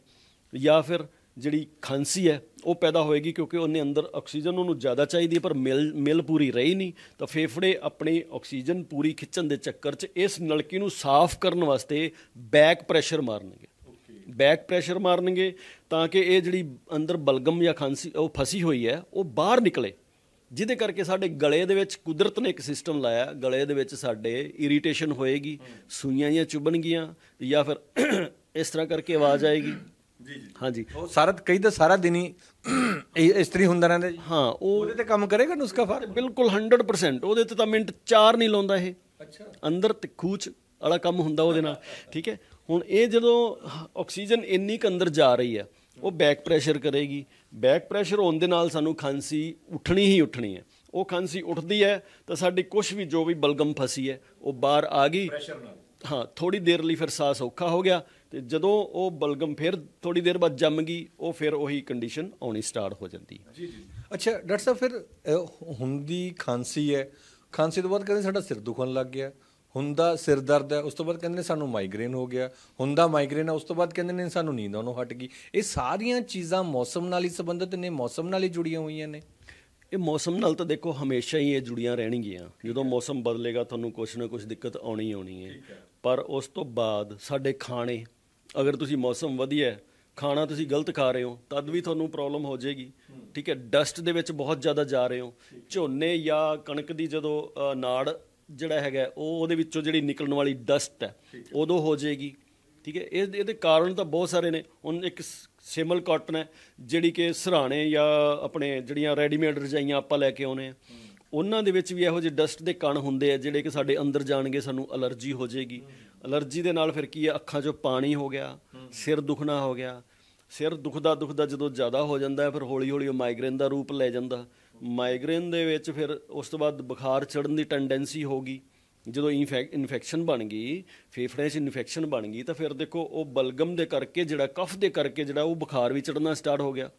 ਜਾਂ ਫਿਰ ਜਿਹੜੀ ਖਾਂਸੀ ਹੈ ਉਹ ਪੈਦਾ ਹੋਏਗੀ ਕਿਉਂਕਿ ਉਹਨੇ ਅੰਦਰ ਆਕਸੀਜਨ ਉਹਨੂੰ ਜ਼ਿਆਦਾ ਚਾਹੀਦੀ ਹੈ ਪਰ ਮਿਲ ਮਿਲ ਪੂਰੀ ਰਹੀ ਨਹੀਂ ਤਾਂ ਫੇਫੜੇ ਆਪਣੀ ਆਕਸੀਜਨ ਪੂਰੀ ਖਿੱਚਣ ਦੇ ਚੱਕਰ 'ਚ ਇਸ ਨਲਕੀ ਨੂੰ ਸਾਫ਼ ਕਰਨ ਵਾਸਤੇ ਬੈਕ ਪ੍ਰੈਸ਼ਰ ਮਾਰਨਗੇ ਬੈਕ ਪ੍ਰੈਸ਼ਰ ਮਾਰਨਗੇ ਤਾਂ ਕਿ ਇਹ ਜਿਹੜੀ ਅੰਦਰ ਬਲਗਮ ਜਾਂ ਖਾਂਸੀ ਉਹ ਫਸੀ ਹੋਈ ਹੈ ਉਹ ਬਾਹਰ ਨਿਕਲੇ ਜਿਹਦੇ ਕਰਕੇ ਸਾਡੇ ਗਲੇ ਦੇ ਵਿੱਚ ਕੁਦਰਤ ਨੇ ਇੱਕ ਸਿਸਟਮ ਲਾਇਆ ਗਲੇ ਦੇ ਵਿੱਚ ਸਾਡੇ ਇਰੀਟੇਸ਼ਨ ਹੋਏਗੀ ਸੂਈਆਂ ਜਾਂ ਚੁਬਣਗੀਆਂ ਜਾਂ ਫਿਰ ਇਸ ਤਰ੍ਹਾਂ ਕਰਕੇ ਆਵਾਜ਼ ਆਏਗੀ ਜੀ ਜੀ ਹਾਂਜੀ ਉਹ ਕਈ ਤਾਂ ਸਾਰਾ ਦਿਨ ਹੀ ਇਸ ਤਰੀ ਹੁੰਦਾ ਰਹਿੰਦਾ ਜੀ ਹਾਂ ਉਹ ਉਹਦੇ ਤੇ ਕੰਮ ਕਰੇਗਾ ਨੁਸਖਾ ਫਰ ਬਿਲਕੁਲ 100% ਉਹਦੇ ਤੇ ਤਾਂ ਮਿੰਟ 4 ਨਹੀਂ ਲਾਉਂਦਾ ਇਹ ਅੱਛਾ ਅੰਦਰ ਤੇ ਖੂਚ ਵਾਲਾ ਕੰਮ ਹੁੰਦਾ ਉਹਦੇ ਨਾਲ ਠੀਕ ਹੈ ਹੁਣ ਇਹ ਜਦੋਂ ਆਕਸੀਜਨ ਇੰਨੀ ਕ ਅੰਦਰ ਜਾ ਰਹੀ ਹੈ ਉਹ ਬੈਕ ਪ੍ਰੈਸ਼ਰ ਕਰੇਗੀ ਬੈਕ ਪ੍ਰੈਸ਼ਰ ਹੋਣ ਦੇ ਨਾਲ ਸਾਨੂੰ ਖਾਂਸੀ ਉੱਠਣੀ ਹੀ ਉੱਠਣੀ ਹੈ ਉਹ ਖਾਂਸੀ ਉੱਠਦੀ ਹੈ ਤਾਂ ਸਾਡੀ ਕੁਝ ਵੀ ਜੋ ਵੀ ਬਲਗਮ ਫਸੀ ਹੈ ਉਹ ਬਾਹਰ ਆ ਗਈ ਹਾਂ ਥੋੜੀ ਦੇਰ ਲਈ ਫਿਰ ਸਾਹ ਸੌਖਾ ਹੋ ਗਿਆ ਤੇ ਜਦੋਂ ਉਹ ਬਲਗਮ ਫਿਰ ਥੋੜੀ ਦੇਰ ਬਾਅਦ ਜੰਮ ਗਈ ਉਹ ਫਿਰ ਉਹੀ ਕੰਡੀਸ਼ਨ ਆਉਣੀ ਸਟਾਰਟ ਹੋ ਜਾਂਦੀ ਹੈ ਜੀ ਜੀ ਅੱਛਾ ਡਾਕਟਰ ਸਾਹਿਬ ਫਿਰ ਹੁੰਦੀ ਖਾਂਸੀ ਹੈ ਖਾਂਸੀ ਤੋਂ ਬਾਅਦ ਕਹਿੰਦੇ ਸਾਡਾ ਸਿਰ ਦੁਖਣ ਲੱਗ ਗਿਆ ਹੁੰਦਾ ਸਿਰ ਦਰਦ ਹੈ ਉਸ ਤੋਂ ਬਾਅਦ ਕਹਿੰਦੇ ਨੇ ਸਾਨੂੰ ਮਾਈਗ੍ਰੇਨ ਹੋ ਗਿਆ ਹੁੰਦਾ ਮਾਈਗ੍ਰੇਨ ਹੈ ਉਸ ਤੋਂ ਬਾਅਦ ਕਹਿੰਦੇ ਨੇ ਸਾਨੂੰ ਨੀਂਦ ਆਉਣੋਂ ਹਟ ਗਈ ਇਹ ਸਾਰੀਆਂ ਚੀਜ਼ਾਂ ਮੌਸਮ ਨਾਲ ਹੀ ਸੰਬੰਧਿਤ ਨੇ ਮੌਸਮ ਨਾਲ ਹੀ ਜੁੜੀਆਂ ਹੋਈਆਂ ਨੇ ਇਹ ਮੌਸਮ ਨਾਲ ਤਾਂ ਦੇਖੋ ਹਮੇਸ਼ਾ ਹੀ ਇਹ ਜੁੜੀਆਂ ਰਹਿਣਗੀਆਂ ਜਦੋਂ ਮੌਸਮ ਬਦਲੇਗਾ ਤੁਹਾਨੂੰ ਕੁਝ ਨਾ ਕੁਝ ਦਿੱਕਤ ਆਉਣੀ ਆਉਣੀ ਹੈ ਪਰ ਉਸ ਤੋਂ ਬਾਅਦ ਸਾਡੇ ਖਾਣੇ ਅਗਰ ਤੁਸੀਂ ਮੌਸਮ ਵਧੀਆ ਖਾਣਾ ਤੁਸੀਂ ਗਲਤ ਖਾ ਰਹੇ ਹੋ ਤਦ ਵੀ ਤੁਹਾਨੂੰ ਪ੍ਰੋਬਲਮ ਹੋ ਜਾਏਗੀ ਠੀਕ ਹੈ ਡਸਟ ਦੇ ਵਿੱਚ ਬਹੁਤ ਜ਼ਿਆਦਾ ਜਾ ਰਹੇ ਹੋ ਝੋਨੇ ਜਾਂ ਕਣਕ ਦੀ ਜਦੋਂ ਨਾੜ ਜਿਹੜਾ ਹੈਗਾ ਉਹ ਉਹਦੇ ਵਿੱਚੋਂ ਜਿਹੜੀ ਨਿਕਲਣ ਵਾਲੀ ਡਸਟ ਹੈ ਉਦੋਂ ਹੋ ਜਾਏਗੀ ਠੀਕ ਹੈ ਇਹ ਇਹਦੇ ਕਾਰਨ ਤਾਂ ਬਹੁਤ ਸਾਰੇ ਨੇ ਹੁਣ ਇੱਕ ਸਿਮਲ ਕਾਟਨ ਹੈ ਜਿਹੜੀ ਕਿ ਸਰਾਣੇ ਜਾਂ ਆਪਣੇ ਜਿਹੜੀਆਂ ਰੈਡੀਮੇਡ ਰਜਾਈਆਂ ਆਪਾਂ ਲੈ ਕੇ ਆਉਨੇ ਆ ਉਹਨਾਂ ਦੇ ਵਿੱਚ ਵੀ ਇਹੋ ਜਿਹੇ ਡਸਟ ਦੇ ਕਣ ਹੁੰਦੇ ਆ ਜਿਹੜੇ ਕਿ ਸਾਡੇ ਅੰਦਰ ਜਾਣਗੇ ਸਾਨੂੰ ਅਲਰਜੀ ਹੋ ਜਾਏਗੀ ਅਲਰਜੀ ਦੇ ਨਾਲ ਫਿਰ ਕੀ ਹੈ ਅੱਖਾਂ 'ਚੋਂ ਪਾਣੀ ਹੋ ਗਿਆ ਸਿਰ ਦੁਖਣਾ ਹੋ ਗਿਆ ਸਿਰ ਦੁਖਦਾ ਦੁਖਦਾ ਜਦੋਂ ਜ਼ਿਆਦਾ ਹੋ ਜਾਂਦਾ ਫਿਰ ਹੌਲੀ ਹੌਲੀ ਉਹ ਮਾਈਗ੍ਰੇਨ ਦਾ ਰੂਪ ਲੈ ਜਾਂਦਾ ਮਾਈਗ੍ਰੇਨ ਦੇ ਵਿੱਚ ਫਿਰ ਉਸ ਤੋਂ ਬਾਅਦ ਬੁਖਾਰ ਚੜਨ ਦੀ ਟੈਂਡੈਂਸੀ ਹੋਗੀ ਜਦੋਂ ਇਨਫੈਕਸ਼ਨ ਬਣ ਗਈ ਫੇਫੜਿਆਂ 'ਚ ਇਨਫੈਕਸ਼ਨ ਬਣ ਗਈ ਤਾਂ ਫਿਰ ਦੇਖੋ ਉਹ ਬਲਗਮ ਦੇ ਕਰਕੇ ਜਿਹੜਾ ਕਫ ਦੇ ਕਰਕੇ ਜਿਹੜਾ ਉਹ ਬੁਖਾਰ ਵੀ ਚੜਨਾ ਸਟਾਰਟ ਹੋ ਗਿਆ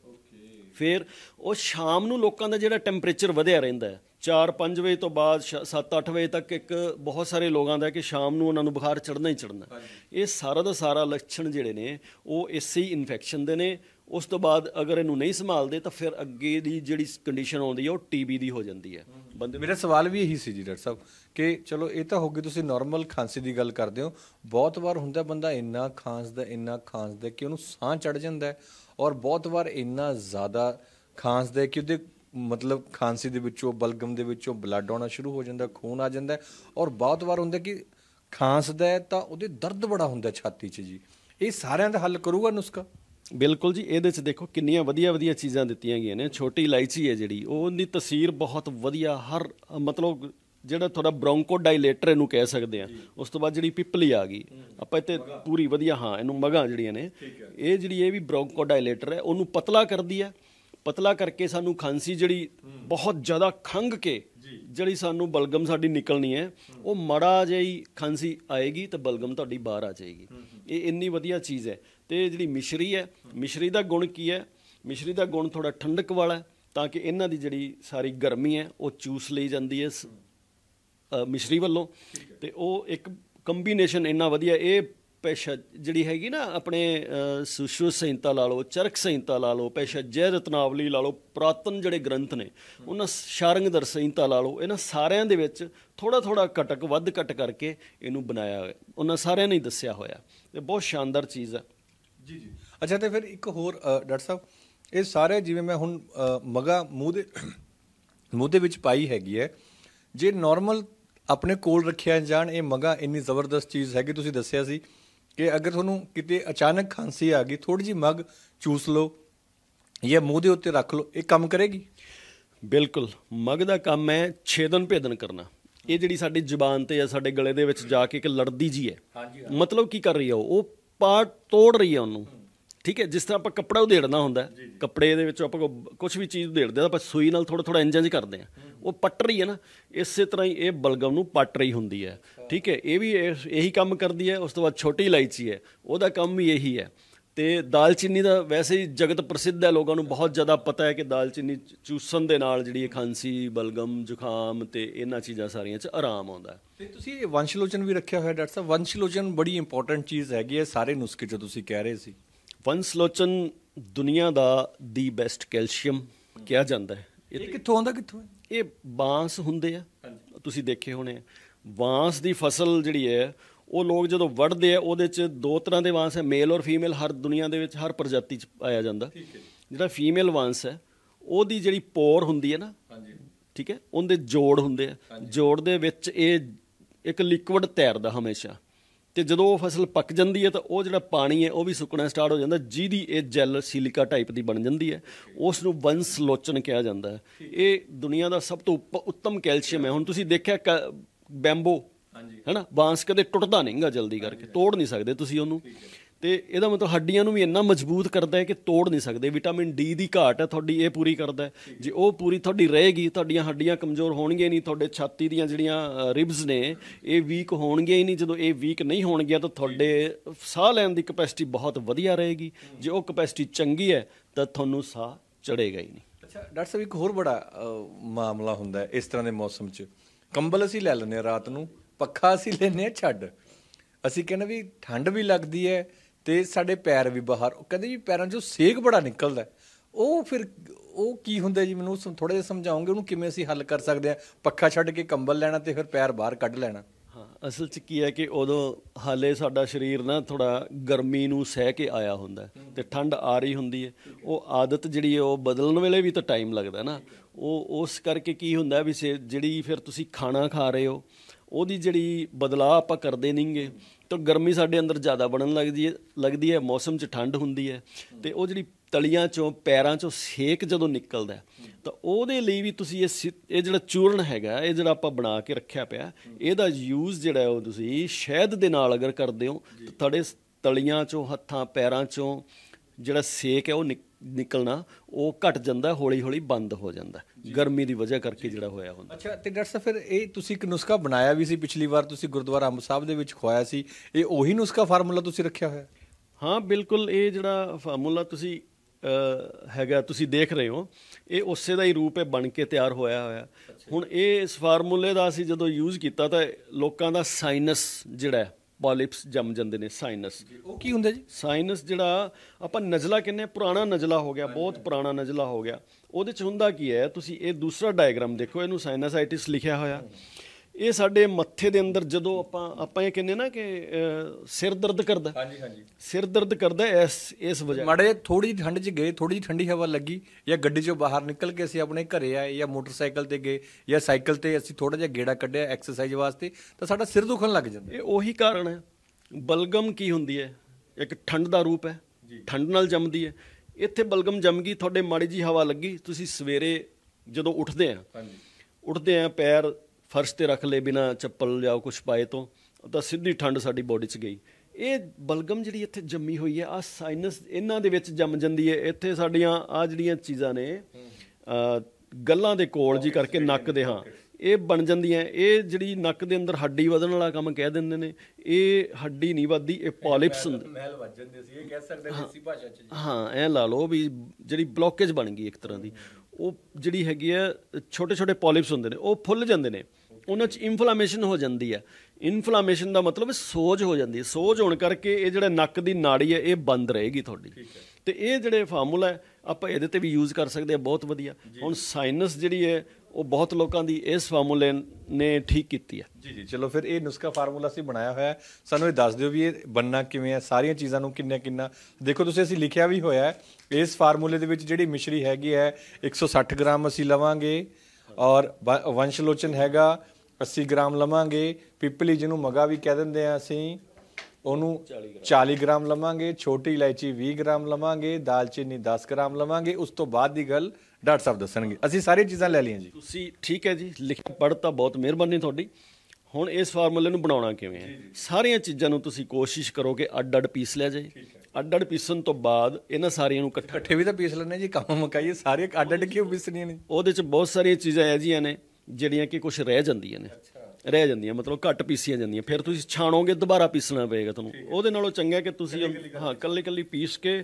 ਫਿਰ ਉਹ ਸ਼ਾਮ ਨੂੰ ਲੋਕਾਂ ਦਾ ਜਿਹੜਾ ਟੈਂਪਰੇਚਰ ਵਧਿਆ ਰਹਿੰਦਾ ਹੈ 4-5 ਵਜੇ ਤੋਂ ਬਾਅਦ 7-8 ਵਜੇ ਤੱਕ ਇੱਕ ਬਹੁਤ ਸਾਰੇ ਲੋਕਾਂ ਦਾ ਕਿ ਸ਼ਾਮ ਨੂੰ ਉਹਨਾਂ ਨੂੰ ਬੁਖਾਰ ਚੜਨਾ ਹੀ ਚੜਨਾ ਇਹ ਸਾਰਾ ਦਾ ਸਾਰਾ ਲੱਛਣ ਜਿਹੜੇ ਨੇ ਉਹ ਇਸੇ ਇਨਫੈਕਸ਼ਨ ਦੇ ਨੇ ਉਸ ਤੋਂ ਬਾਅਦ ਅਗਰ ਇਹਨੂੰ ਨਹੀਂ ਸੰਭਾਲਦੇ ਤਾਂ ਫਿਰ ਅੱਗੇ ਦੀ ਜਿਹੜੀ ਕੰਡੀਸ਼ਨ ਆਉਂਦੀ ਹੈ ਉਹ ਟੀਬੀ ਦੀ ਹੋ ਜਾਂਦੀ ਹੈ ਬੰਦੇ ਮੇਰਾ ਸਵਾਲ ਵੀ ਇਹੀ ਸੀ ਜੀ ਡਾਕਟਰ ਸਾਹਿਬ ਕਿ ਚਲੋ ਇਹ ਤਾਂ ਹੋ ਗਈ ਤੁਸੀਂ ਨਾਰਮਲ ਖਾਂਸੀ ਦੀ ਗੱਲ ਕਰਦੇ ਹੋ ਬਹੁਤ ਵਾਰ ਹੁੰਦਾ ਬੰਦਾ ਇੰਨਾ ਖਾਂਸਦਾ ਇੰਨਾ ਖਾਂਸਦਾ ਕਿ ਉਹਨੂੰ ਸਾਹ ਚੜ ਜਾਂਦਾ ਹੈ ਔਰ ਬਹੁਤ ਵਾਰ ਇੰਨਾ ਜ਼ਿਆਦਾ ਖਾਂਸਦਾ ਕਿ ਉਹਦੇ ਮਤਲਬ ਖਾਂਸੀ ਦੇ ਵਿੱਚੋਂ ਬਲਗਮ ਦੇ ਵਿੱਚੋਂ ਬਲੱਡ ਆਉਣਾ ਸ਼ੁਰੂ ਹੋ ਜਾਂਦਾ ਖੂਨ ਆ ਜਾਂਦਾ ਔਰ ਬਹੁਤ ਵਾਰ ਹੁੰਦਾ ਕਿ ਖਾਂਸਦਾ ਤਾਂ ਉਹਦੇ ਦਰਦ ਬੜਾ ਹੁੰਦਾ ਛਾਤੀ 'ਚ ਜੀ ਇਹ ਸਾਰਿਆਂ ਦਾ ਹੱਲ ਕਰੂਗਾ ਨੁਸਖਾ ਬਿਲਕੁਲ ਜੀ ਇਹਦੇ 'ਚ ਦੇਖੋ ਕਿੰਨੀਆਂ ਵਧੀਆ ਵਧੀਆ ਚੀਜ਼ਾਂ ਦਿੱਤੀਆਂ ਗਈਆਂ ਨੇ ਛੋਟੀ ਇਲਾਇਚੀ ਹੈ ਜਿਹੜੀ ਉਹਦੀ ਤਸਵੀਰ ਬਹੁਤ ਵਧੀਆ ਹਰ ਮਤਲਬ ਜਿਹੜਾ ਤੁਹਾਡਾ ਬ੍ਰੌਂਕੋ ਡਾਇਲੇਟਰ ਇਹਨੂੰ ਕਹਿ ਸਕਦੇ ਆ ਉਸ ਤੋਂ ਬਾਅਦ ਜਿਹੜੀ ਪਿਪਲੀ ਆ ਗਈ ਆਪਾਂ ਇੱਥੇ ਪੂਰੀ ਵਧੀਆ ਹਾਂ ਇਹਨੂੰ ਮਗਾ ਜਿਹੜੀਆਂ ਨੇ ਇਹ ਜਿਹੜੀ ਇਹ ਵੀ ਬ੍ਰੌਂਕੋ ਡਾਇਲੇਟਰ ਹੈ ਉਹਨੂੰ ਪਤਲਾ ਕਰਦੀ ਹੈ ਪਤਲਾ ਕਰਕੇ ਸਾਨੂੰ ਖਾਂਸੀ ਜਿਹੜੀ ਬਹੁਤ ਜ਼ਿਆਦਾ ਖੰਗ ਕੇ ਜਿਹੜੀ ਸਾਨੂੰ ਬਲਗਮ ਸਾਡੀ ਨਿਕਲਣੀ ਹੈ ਉਹ ਮੜਾ ਜਿਹੀ ਖਾਂਸੀ ਆਏਗੀ ਤੇ ਬਲਗਮ ਤੁਹਾਡੀ ਬਾਹਰ ਆ ਜਾਏਗੀ ਇਹ ਇੰਨੀ ਵਧੀਆ ਚੀਜ਼ ਹੈ ਤੇ ਜਿਹੜੀ ਮਿਸ਼ਰੀ ਹੈ ਮਿਸ਼ਰੀ ਦਾ ਗੁਣ ਕੀ ਹੈ ਮਿਸ਼ਰੀ ਦਾ ਗੁਣ ਥੋੜਾ ਠੰਡਕ ਵਾਲਾ ਹੈ ਤਾਂ ਕਿ ਇਹਨਾਂ ਦੀ ਜਿਹੜੀ ਸਾਰੀ ਗਰਮੀ ਹੈ ਉਹ ਚੂਸ ਲਈ ਜਾਂਦੀ ਹੈ ਮਿਸ਼ਰੀ ਵੱਲੋਂ ਤੇ ਉਹ ਇੱਕ ਕੰਬੀਨੇਸ਼ਨ ਇੰਨਾ ਵਧੀਆ ਇਹ ਪੇਸ਼ਾ ਜਿਹੜੀ ਹੈਗੀ ਨਾ ਆਪਣੇ ਸੁਸ਼ੂ ਸੰਹਿਤਾ ਲਾ ਲਓ ਚਰਕ ਸੰਹਿਤਾ ਲਾ ਲਓ ਪੇਸ਼ਾ ਜੈ ਰਤਨਾਵਲੀ ਲਾ ਲਓ ਪ੍ਰਾਤਨ ਜਿਹੜੇ ਗ੍ਰੰਥ ਨੇ ਉਹਨਾਂ ਸ਼ਾਰੰਗਦਰ ਸੰਹਿਤਾ ਲਾ ਲਓ ਇਹਨਾਂ ਸਾਰਿਆਂ ਦੇ ਵਿੱਚ ਥੋੜਾ ਥੋੜਾ ਘਟਕ ਵੱਧ ਘਟ ਕਰਕੇ ਇਹਨੂੰ ਬਣਾਇਆ ਹੋਇਆ ਉਹਨਾਂ ਸਾਰਿਆਂ ਨੇ ਦੱਸਿਆ ਹੋਇਆ ਤੇ ਬਹੁਤ ਸ਼ਾਨਦਾਰ ਚੀਜ਼ ਹੈ ਜੀ ਜੀ ਅੱਛਾ ਤੇ ਫਿਰ ਇੱਕ ਹੋਰ ਡਾਕਟਰ ਸਾਹਿਬ ਇਹ ਸਾਰੇ ਜਿਵੇਂ ਮੈਂ ਹੁਣ ਮਗਾ ਮੂੰਹ ਦੇ ਮੂੰਹ ਦੇ ਵਿੱਚ ਪਾਈ ਹੈਗੀ ਹੈ ਜੇ ਨਾਰਮਲ ਆਪਣੇ ਕੋਲ ਰੱਖਿਆ ਜਾਣ ਇਹ ਮਗਾ ਇੰਨੀ ਜ਼ਬਰਦਸਤ ਚੀਜ਼ ਹੈਗੀ ਤੁਸੀਂ ਦੱਸਿਆ ਸੀ ਕਿ ਅਗਰ ਤੁਹਾਨੂੰ ਕਿਤੇ ਅਚਾਨਕ ਖਾਂਸੀ ਆ ਗਈ ਥੋੜੀ ਜੀ ਮਗ ਚੂਸ ਲਓ ਇਹ ਮੂੰਹ ਦੇ ਉੱਤੇ ਰੱਖ ਲਓ ਇਹ ਕੰਮ ਕਰੇਗੀ ਬਿਲਕੁਲ ਮਗ ਦਾ ਕੰਮ ਹੈ ਛੇਦਨ ਭੇਦਨ ਕਰਨਾ ਇਹ ਜਿਹੜੀ ਸਾਡੀ ਜ਼ੁਬਾਨ ਤੇ ਜਾਂ ਸਾਡੇ ਗਲੇ ਦੇ ਵਿੱਚ ਜਾ ਕੇ ਇੱਕ ਲੜਦੀ ਜੀ ਹੈ ਹਾਂਜੀ ਮਤਲਬ ਕੀ ਕਰ ਰਹੀ ਹੈ ਉਹ ਪਾਰਟ ਤੋੜ ਰਹੀ ਹੈ ਉਹਨੂੰ ਠੀਕ ਹੈ ਜਿਸ ਤਰ੍ਹਾਂ ਆਪਾਂ ਕੱਪੜਾ ਉਧੇੜਨਾ ਹੁੰਦਾ ਕੱਪੜੇ ਦੇ ਵਿੱਚ ਆਪਾਂ ਕੁਝ ਵੀ ਚੀਜ਼ ਉਧੇੜਦੇ ਆ ਆਪਾਂ ਸੂਈ ਨਾਲ ਥੋੜਾ ਥੋੜਾ ਇੰਜ ਇੰਜ ਕਰਦੇ ਆ ਉਹ ਪੱਟ ਰਹੀ ਹੈ ਨਾ ਇਸੇ ਤਰ੍ਹਾਂ ਹੀ ਇਹ ਬਲਗਮ ਨੂੰ ਪੱਟ ਰਹੀ ਹੁੰਦੀ ਹੈ ਠੀਕ ਹੈ ਇਹ ਵੀ ਇਹੀ ਕੰਮ ਕਰਦੀ ਹੈ ਉਸ ਤੋਂ ਬਾਅਦ ਛੋਟੀ ਇਲਾਇਚੀ ਹੈ ਉਹਦਾ ਕੰਮ ਵੀ ਇਹੀ ਹੈ ਤੇ ਦਾਲਚੀਨੀ ਦਾ ਵੈਸੇ ਹੀ ਜਗਤ ਪ੍ਰਸਿੱਧ ਹੈ ਲੋਕਾਂ ਨੂੰ ਬਹੁਤ ਜ਼ਿਆਦਾ ਪਤਾ ਹੈ ਕਿ ਦਾਲਚੀਨੀ ਚੂਸਣ ਦੇ ਨਾਲ ਜਿਹੜੀ ਖਾਂਸੀ ਬਲਗਮ ਜ਼ੁਕਾਮ ਤੇ ਇਹਨਾਂ ਚੀਜ਼ਾਂ ਸਾਰੀਆਂ 'ਚ ਆਰਾਮ ਆਉਂਦਾ ਤੇ ਤੁਸੀਂ ਇਹ ਵੰਸ਼ਲੋਚਨ ਵੀ ਰੱਖਿਆ ਹੋਇਆ ਡਾਕਟਰ ਸਾਹਿਬ ਵੰਸ਼ਲੋਚਨ ਬੜੀ ਇੰਪੋਰਟੈਂਟ ਚੀਜ਼ ਹੈਗੀ ਹੈ ਸਾਰੇ ਨੁਸਖੇ ਜੋ ਤੁਸੀਂ ਕਹਿ ਰਹੇ ਸੀ ਵੰਸ਼ਲੋਚਨ ਦੁਨੀਆ ਦਾ ਦੀ ਬੈਸਟ ਕੈਲਸ਼ੀਅਮ ਕਿਹਾ ਜਾਂਦਾ ਹੈ ਇਹ ਕਿੱਥੋਂ ਆਉਂਦਾ ਕਿੱਥੋਂ ਇਹ ਬਾਂਸ ਹੁੰਦੇ ਆ ਤੁਸੀਂ ਦੇਖੇ ਹੋਣੇ ਆ ਬਾਂਸ ਦੀ ਫਸਲ ਜਿਹੜੀ ਹੈ ਉਹ ਲੋਕ ਜਦੋਂ ਵੜਦੇ ਆ ਉਹਦੇ ਚ ਦੋ ਤਰ੍ਹਾਂ ਦੇ ਵਾਂਸ ਹੈ ਮੇਲ ਔਰ ਫੀਮੇਲ ਹਰ ਦੁਨੀਆ ਦੇ ਵਿੱਚ ਹਰ ਪ੍ਰਜਾਤੀ ਚ ਆਇਆ ਜਾਂਦਾ ਜਿਹੜਾ ਫੀਮੇਲ ਵਾਂਸ ਹੈ ਉਹਦੀ ਜਿਹੜੀ ਪੋਰ ਹੁੰਦੀ ਹੈ ਨਾ ਹਾਂਜੀ ਠੀਕ ਹੈ ਉਹਦੇ ਜੋੜ ਹੁੰਦੇ ਆ ਜੋੜ ਦੇ ਵਿੱਚ ਇਹ ਇੱਕ ਲਿਕਵਿਡ ਤੈਰਦਾ ਹਮੇਸ਼ਾ ਤੇ ਜਦੋਂ ਉਹ ਫਸਲ ਪੱਕ ਜਾਂਦੀ ਹੈ ਤਾਂ ਉਹ ਜਿਹੜਾ ਪਾਣੀ ਹੈ ਉਹ ਵੀ ਸੁੱਕਣਾ ਸਟਾਰਟ ਹੋ ਜਾਂਦਾ ਜਿਹਦੀ ਇਹ ਜੈਲ ਸਿਲਿਕਾ ਟਾਈਪ ਦੀ ਬਣ ਜਾਂਦੀ ਹੈ ਉਸ ਨੂੰ ਵੰਸ ਲੋਚਨ ਕਿਹਾ ਜਾਂਦਾ ਹੈ ਇਹ ਦੁਨੀਆ ਦਾ ਸਭ ਤੋਂ ਉੱਤਮ ਕੈਲਸ਼ੀਅਮ ਹੈ ਹੁਣ ਤੁਸੀਂ ਦੇਖਿਆ ਬੈਂਬੋ ਹਾਂਜੀ ਹੈਨਾ ਬਾਂਸ ਕਦੇ ਟੁੱਟਦਾ ਨਹੀਂਗਾ ਜਲਦੀ ਕਰਕੇ ਤੋੜ ਨਹੀਂ ਸਕਦੇ ਤੁਸੀਂ ਉਹਨੂੰ ਤੇ ਇਹਦਾ ਮਤਲਬ ਹੱਡੀਆਂ ਨੂੰ ਵੀ ਇੰਨਾ ਮਜ਼ਬੂਤ ਕਰਦਾ ਹੈ ਕਿ ਤੋੜ ਨਹੀਂ ਸਕਦੇ ਵਿਟਾਮਿਨ ਡੀ ਦੀ ਘਾਟ ਹੈ ਤੁਹਾਡੀ ਇਹ ਪੂਰੀ ਕਰਦਾ ਹੈ ਜੇ ਉਹ ਪੂਰੀ ਤੁਹਾਡੀ ਰਹੇਗੀ ਤੁਹਾਡੀਆਂ ਹੱਡੀਆਂ ਕਮਜ਼ੋਰ ਹੋਣਗੀਆਂ ਨਹੀਂ ਤੁਹਾਡੇ ਛਾਤੀ ਦੀਆਂ ਜਿਹੜੀਆਂ ਰਿਬਸ ਨੇ ਇਹ ਵੀਕ ਹੋਣਗੀਆਂ ਹੀ ਨਹੀਂ ਜਦੋਂ ਇਹ ਵੀਕ ਨਹੀਂ ਹੋਣਗੀਆਂ ਤਾਂ ਤੁਹਾਡੇ ਸਾਹ ਲੈਣ ਦੀ ਕਪੈਸਿਟੀ ਬਹੁਤ ਵਧੀਆ ਰਹੇਗੀ ਜੇ ਉਹ ਕਪੈਸਿਟੀ ਚੰਗੀ ਹੈ ਤਾਂ ਤੁਹਾਨੂੰ ਸਾਹ ਚੜੇਗਾ ਹੀ ਨਹੀਂ ਅੱਛਾ ਡਾਕਟਰ ਸਾਹਿਬ ਇੱਕ ਹੋਰ ਬੜਾ ਮਾਮਲਾ ਹੁੰਦਾ ਇਸ ਤਰ੍ਹਾਂ ਦੇ ਮੌਸਮ 'ਚ ਕੰਬਲ ਅਸੀਂ ਲੈ ਲੈਂਦੇ ਆ ਰਾਤ ਨੂੰ ਪੱਖਾ ਅਸੀਂ ਲੈਨੇ ਆ ਛੱਡ ਅਸੀਂ ਕਹਿੰਦੇ ਵੀ ਠੰਡ ਵੀ ਲੱਗਦੀ ਹੈ ਤੇ ਸਾਡੇ ਪੈਰ ਵੀ ਬਾਹਰ ਉਹ ਕਹਿੰਦੇ ਜੀ ਪੈਰਾਂ 'ਚੋਂ ਸੇਕ ਬੜਾ ਨਿਕਲਦਾ ਉਹ ਫਿਰ ਉਹ ਕੀ ਹੁੰਦਾ ਜੀ ਮੈਨੂੰ ਥੋੜਾ ਜਿਹਾ ਸਮਝਾਉਂਗੇ ਉਹਨੂੰ ਕਿਵੇਂ ਅਸੀਂ ਹੱਲ ਕਰ ਸਕਦੇ ਆ ਪੱਖਾ ਛੱਡ ਕੇ ਕੰਬਲ ਲੈਣਾ ਤੇ ਫਿਰ ਪੈਰ ਬਾਹਰ ਕੱਢ ਲੈਣਾ ਹਾਂ ਅਸਲ 'ਚ ਕੀ ਹੈ ਕਿ ਉਦੋਂ ਹਾਲੇ ਸਾਡਾ ਸਰੀਰ ਨਾ ਥੋੜਾ ਗਰਮੀ ਨੂੰ ਸਹਿ ਕੇ ਆਇਆ ਹੁੰਦਾ ਤੇ ਠੰਡ ਆ ਰਹੀ ਹੁੰਦੀ ਹੈ ਉਹ ਆਦਤ ਜਿਹੜੀ ਉਹ ਬਦਲਣ ਵੇਲੇ ਵੀ ਤਾਂ ਟਾਈਮ ਲੱਗਦਾ ਨਾ ਉਹ ਉਸ ਕਰਕੇ ਕੀ ਹੁੰਦਾ ਵੀ ਜਿਹੜੀ ਫਿਰ ਤੁਸੀਂ ਖਾਣਾ ਖਾ ਰਹੇ ਹੋ ਉਹਦੀ ਜਿਹੜੀ ਬਦਲਾਅ ਆਪਾਂ ਕਰਦੇ ਨਹੀਂਗੇ ਤਾਂ ਗਰਮੀ ਸਾਡੇ ਅੰਦਰ ਜ਼ਿਆਦਾ ਬਣਨ ਲੱਗਦੀ ਹੈ ਲੱਗਦੀ ਹੈ ਮੌਸਮ 'ਚ ਠੰਡ ਹੁੰਦੀ ਹੈ ਤੇ ਉਹ ਜਿਹੜੀ ਤਲੀਆਂ 'ਚੋਂ ਪੈਰਾਂ 'ਚੋਂ ਸੇਕ ਜਦੋਂ ਨਿਕਲਦਾ ਤਾਂ ਉਹਦੇ ਲਈ ਵੀ ਤੁਸੀਂ ਇਹ ਇਹ ਜਿਹੜਾ ਚੂਰਨ ਹੈਗਾ ਇਹ ਜਿਹੜਾ ਆਪਾਂ ਬਣਾ ਕੇ ਰੱਖਿਆ ਪਿਆ ਇਹਦਾ ਯੂਜ਼ ਜਿਹੜਾ ਉਹ ਤੁਸੀਂ ਸ਼ਹਿਦ ਦੇ ਨਾਲ ਅਗਰ ਕਰਦੇ ਹੋ ਤਾਂ ਤੁਹਾਡੇ ਤਲੀਆਂ 'ਚੋਂ ਹੱਥਾਂ ਪੈਰਾਂ 'ਚੋਂ ਜਿਹੜਾ ਸੇਕ ਹੈ ਉਹ ਨਿਕਲਣਾ ਉਹ ਘਟ ਜਾਂਦਾ ਹੌਲੀ ਹੌਲੀ ਬੰਦ ਹੋ ਜਾਂਦਾ ਗਰਮੀ ਦੀ ਵਜ੍ਹਾ ਕਰਕੇ ਜਿਹੜਾ ਹੋਇਆ ਹੁੰਦਾ ਅੱਛਾ ਤੇ ਡਾਕਟਰ ਸਾਹਿਬ ਫਿਰ ਇਹ ਤੁਸੀਂ ਇੱਕ ਨੁਸਖਾ ਬਣਾਇਆ ਵੀ ਸੀ ਪਿਛਲੀ ਵਾਰ ਤੁਸੀਂ ਗੁਰਦੁਆਰਾ ਅੰਬ ਸਾਹਿਬ ਦੇ ਵਿੱਚ ਖੋਇਆ ਸੀ ਇਹ ਉਹੀ ਨੁਸਖਾ ਫਾਰਮੂਲਾ ਤੁਸੀਂ ਰੱਖਿਆ ਹੋਇਆ ਹਾਂ ਬਿਲਕੁਲ ਇਹ ਜਿਹੜਾ ਫਾਰਮੂਲਾ ਤੁਸੀਂ ਹੈਗਾ ਤੁਸੀਂ ਦੇਖ ਰਹੇ ਹੋ ਇਹ ਉਸੇ ਦਾ ਹੀ ਰੂਪ ਹੈ ਬਣ ਕੇ ਤਿਆਰ ਹੋਇਆ ਹੋਇਆ ਹੁਣ ਇਹ ਇਸ ਫਾਰਮੂਲੇ ਦਾ ਅਸੀਂ ਜਦੋਂ ਯੂਜ਼ ਕੀਤਾ ਤਾਂ ਲੋਕਾਂ ਦਾ ਸਾਈਨਸ ਜਿਹੜਾ ਪੋਲਿਪਸ ਜੰਮ ਜਾਂਦੇ ਨੇ ਸਾਈਨਸ ਉਹ ਕੀ ਹੁੰਦਾ ਜੀ ਸਾਈਨਸ ਜਿਹੜਾ ਆਪਾਂ ਨਜ਼ਲਾ ਕਹਿੰਦੇ ਪੁਰਾਣਾ ਨਜ਼ਲਾ ਹੋ ਗਿਆ ਬਹੁਤ ਪੁਰਾਣਾ ਨਜ਼ਲਾ ਹੋ ਗਿਆ ਉਹਦੇ ਚ ਹੁੰਦਾ ਕੀ ਹੈ ਤੁਸੀਂ ਇਹ ਦੂਸਰਾ ਡਾਇਗਰਾਮ ਦੇਖੋ ਇਹਨੂੰ ਸਾਈਨਸਾਈਟਿਸ ਲਿਖਿਆ ਹੋਇਆ ਇਹ ਸਾਡੇ ਮੱਥੇ ਦੇ ਅੰਦਰ ਜਦੋਂ ਆਪਾਂ ਆਪਾਂ ਇਹ ਕਹਿੰਦੇ ਨਾ ਕਿ ਸਿਰ ਦਰਦ ਕਰਦਾ ਹਾਂਜੀ ਹਾਂਜੀ ਸਿਰ ਦਰਦ ਕਰਦਾ ਇਸ ਇਸ ਵਜ੍ਹਾ ਮੜੇ ਥੋੜੀ ਠੰਡ 'ਚ ਗਏ ਥੋੜੀ ਠੰਡੀ ਹਵਾ ਲੱਗੀ ਜਾਂ ਗੱਡੀ 'ਚੋਂ ਬਾਹਰ ਨਿਕਲ ਕੇ ਅਸੀਂ ਆਪਣੇ ਘਰੇ ਆਏ ਜਾਂ ਮੋਟਰਸਾਈਕਲ ਤੇ ਗਏ ਜਾਂ ਸਾਈਕਲ ਤੇ ਅਸੀਂ ਥੋੜਾ ਜਿਹਾ ਗੇੜਾ ਕੱਢਿਆ ਐਕਸਰਸਾਈਜ਼ ਵਾਸਤੇ ਤਾਂ ਸਾਡਾ ਸਿਰ ਦੁਖਣ ਲੱਗ ਜਾਂਦਾ ਇਹ ਉਹੀ ਕਾਰਨ ਹੈ ਬਲਗਮ ਕੀ ਹੁੰਦੀ ਹੈ ਇੱਕ ਠੰਡ ਦਾ ਰੂਪ ਹੈ ਠੰਡ ਨਾਲ ਜੰਮਦੀ ਹੈ ਇੱਥੇ ਬਲਗਮ ਜੰਮ ਗਈ ਤੁਹਾਡੇ ਮਾੜੀ ਜੀ ਹਵਾ ਲੱਗੀ ਤੁਸੀਂ ਸਵੇਰੇ ਜਦੋਂ ਉੱਠਦੇ ਆ ਹਾਂਜੀ ਉੱਠਦੇ ਆ ਪੈਰ ਫਰਸ਼ ਤੇ ਰੱਖ ਲੇ ਬਿਨਾ ਚੱਪਲ ਜਾਂ ਕੁਝ ਪਾਏ ਤੋਂ ਤਾਂ ਸਿੱਧੀ ਠੰਡ ਸਾਡੀ ਬੋਡੀ 'ਚ ਗਈ ਇਹ ਬਲਗਮ ਜਿਹੜੀ ਇੱਥੇ ਜੰਮੀ ਹੋਈ ਹੈ ਆ ਸਾਈਨਸ ਇਹਨਾਂ ਦੇ ਵਿੱਚ ਜੰਮ ਜਾਂਦੀ ਹੈ ਇੱਥੇ ਸਾਡੀਆਂ ਆ ਜਿਹੜੀਆਂ ਚੀਜ਼ਾਂ ਨੇ ਗੱਲਾਂ ਦੇ ਕੋਲ ਜੀ ਕਰਕੇ ਨੱਕ ਦੇ ਹਾਂ ਇਹ ਬਣ ਜਾਂਦੀਆਂ ਇਹ ਜਿਹੜੀ ਨੱਕ ਦੇ ਅੰਦਰ ਹੱਡੀ ਵਧਣ ਵਾਲਾ ਕੰਮ ਕਹਿ ਦਿੰਦੇ ਨੇ ਇਹ ਹੱਡੀ ਨਹੀਂ ਵੱਧਦੀ ਇਹ ਪੋਲਿਪਸ ਹੁੰਦੇ ਮਹਿਲ ਵੱਜ ਜਾਂਦੇ ਸੀ ਇਹ ਕਹਿ ਸਕਦੇ ਸੀ ਭਾਸ਼ਾ ਚ ਜੀ ਹਾਂ ਐ ਲਾ ਲਓ ਵੀ ਜਿਹੜੀ ਬਲੌਕੇਜ ਬਣ ਗਈ ਇੱਕ ਤਰ੍ਹਾਂ ਦੀ ਉਹ ਜਿਹੜੀ ਹੈਗੀ ਆ ਛੋਟੇ ਛੋਟੇ ਪੋਲਿਪਸ ਹੁੰਦੇ ਨੇ ਉਹ ਫੁੱਲ ਜਾਂਦੇ ਨੇ ਉਹਨਾਂ 'ਚ ਇਨਫਲੇਮੇਸ਼ਨ ਹੋ ਜਾਂਦੀ ਹੈ ਇਨਫਲੇਮੇਸ਼ਨ ਦਾ ਮਤਲਬ ਸੋਜ ਹੋ ਜਾਂਦੀ ਹੈ ਸੋਜ ਹੋਣ ਕਰਕੇ ਇਹ ਜਿਹੜਾ ਨੱਕ ਦੀ ਨਾੜੀ ਹੈ ਇਹ ਬੰਦ ਰਹੇਗੀ ਤੁਹਾਡੀ ਤੇ ਇਹ ਜਿਹੜੇ ਫਾਰਮੂਲਾ ਆਪਾਂ ਇਹਦੇ ਤੇ ਵੀ ਯੂਜ਼ ਕਰ ਸਕਦੇ ਆ ਬਹੁਤ ਵਧੀਆ ਹੁਣ ਸਾਈਨਸ ਜਿਹੜੀ ਹੈ ਉਹ ਬਹੁਤ ਲੋਕਾਂ ਦੀ ਇਸ ਫਾਰਮੂਲੇ ਨੇ ਠੀਕ ਕੀਤੀ ਹੈ ਜੀ ਜੀ ਚਲੋ ਫਿਰ ਇਹ ਨੁਸਖਾ ਫਾਰਮੂਲਾ ਸੀ ਬਣਾਇਆ ਹੋਇਆ ਸਾਨੂੰ ਇਹ ਦੱਸ ਦਿਓ ਵੀ ਇਹ ਬੰਨਾ ਕਿਵੇਂ ਹੈ ਸਾਰੀਆਂ ਚੀਜ਼ਾਂ ਨੂੰ ਕਿੰਨੇ ਕਿੰਨਾ ਦੇਖੋ ਤੁਸੀਂ ਅਸੀਂ ਲਿਖਿਆ ਵੀ ਹੋਇਆ ਹੈ ਇਸ ਫਾਰਮੂਲੇ ਦੇ ਵਿੱਚ ਜਿਹੜੀ ਮਿਸ਼ਰੀ ਹੈਗੀ ਹੈ 160 ਗ੍ਰਾਮ ਅਸੀਂ ਲਵਾਂਗੇ ਔਰ ਵੰਸ਼ਲੋਚਨ ਹੈਗਾ 80 ਗ੍ਰਾਮ ਲਵਾਂਗੇ ਪਿਪਲੀ ਜਿਹਨੂੰ ਮਗਾ ਵੀ ਕਹਿ ਦਿੰਦੇ ਆ ਅਸੀਂ ਉਹਨੂੰ 40 ਗ੍ਰਾਮ ਲਵਾਂਗੇ ਛੋਟੀ ਇਲਾਇਚੀ 20 ਗ੍ਰਾਮ ਲਵਾਂਗੇ ਦਾਲਚੀਨੀ 10 ਗ੍ਰਾਮ ਲਵਾਂਗੇ ਉਸ ਤੋਂ ਬਾਅਦ ਦੀ ਗੱਲ ਡਾਕਟਰ ਸਾਹਿਬ ਦੱਸਣਗੇ ਅਸੀਂ ਸਾਰੀਆਂ ਚੀਜ਼ਾਂ ਲੈ ਲਈਆਂ ਜੀ ਤੁਸੀਂ ਠੀਕ ਹੈ ਜੀ ਲਿਖਿਆ ਪੜ੍ਹਤਾ ਬਹੁਤ ਮਿਹਰਬਾਨੀ ਤੁਹਾਡੀ ਹੁਣ ਇਸ ਫਾਰਮੂਲੇ ਨੂੰ ਬਣਾਉਣਾ ਕਿਵੇਂ ਹੈ ਸਾਰੀਆਂ ਚੀਜ਼ਾਂ ਨੂੰ ਤੁਸੀਂ ਕੋਸ਼ਿਸ਼ ਕਰੋ ਕਿ ਅੱਡ-ਅੱਡ ਪੀਸ ਲਿਆ ਜਾਏ ਅੱਡ-ਅੱਡ ਪੀਸਣ ਤੋਂ ਬਾਅਦ ਇਹਨਾਂ ਸਾਰੀਆਂ ਨੂੰ ਇਕੱਠੇ ਵੀ ਤਾਂ ਪੀਸ ਲੈਣੇ ਜੀ ਕੰਮ ਮੁਕਾਈਏ ਸਾਰੇ ਅੱਡ-ਅੱਡ ਕਿਉਂ ਪੀਸਣੀਆਂ ਨੇ ਉਹਦੇ ਚ ਬਹੁਤ ਸਾਰੀਆਂ ਚੀਜ਼ਾਂ ਐਜੀਆਂ ਨੇ ਜਿਹੜੀਆਂ ਕਿ ਕੁਝ ਰਹਿ ਜਾਂਦੀਆਂ ਨੇ ਰਹਿ ਜਾਂਦੀਆਂ ਮਤਲਬ ਘੱਟ ਪੀਸੀਆਂ ਜਾਂਦੀਆਂ ਫਿਰ ਤੁਸੀਂ ਛਾਣੋਗੇ ਦੁਬਾਰਾ ਪੀਸਣਾ ਪਏਗਾ ਤੁਹਾਨੂੰ ਉਹਦੇ ਨਾਲੋਂ ਚੰਗਾ ਕਿ ਤੁਸੀਂ ਹਾਂ ਕੱਲੇ ਕੱਲੇ ਪੀਸ ਕੇ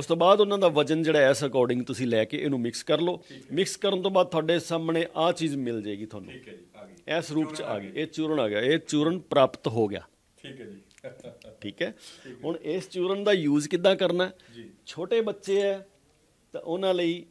ਉਸ ਤੋਂ ਬਾਅਦ ਉਹਨਾਂ ਦਾ ਵਜਨ ਜਿਹੜਾ ਐਸ ਅਕੋਰਡਿੰਗ ਤੁਸੀਂ ਲੈ ਕੇ ਇਹਨੂੰ ਮਿਕਸ ਕਰ ਲਓ ਮਿਕਸ ਕਰਨ ਤੋਂ ਬਾਅਦ ਤੁਹਾਡੇ ਸਾਹਮਣੇ ਆ ਚੀਜ਼ ਮਿਲ ਜਾਏਗੀ ਤੁਹਾਨੂੰ ਠੀਕ ਹੈ ਜੀ ਆ ਗਈ ਇਸ ਰੂਪ ਚ ਆ ਗਈ ਇਹ ਚੂਰਨ ਆ ਗਿਆ ਇਹ ਚੂਰਨ ਪ੍ਰਾਪਤ ਹੋ ਗਿਆ ਠੀਕ ਹੈ ਜੀ *laughs* ਠੀਕ ਹੈ ਹੁਣ ਇਸ ਚੂਰਨ ਦਾ ਯੂਜ਼ ਕਿੱਦਾਂ ਕਰਨਾ ਛੋਟੇ ਬੱਚੇ ਐ ਤਾਂ ਉਹਨਾਂ ਲਈ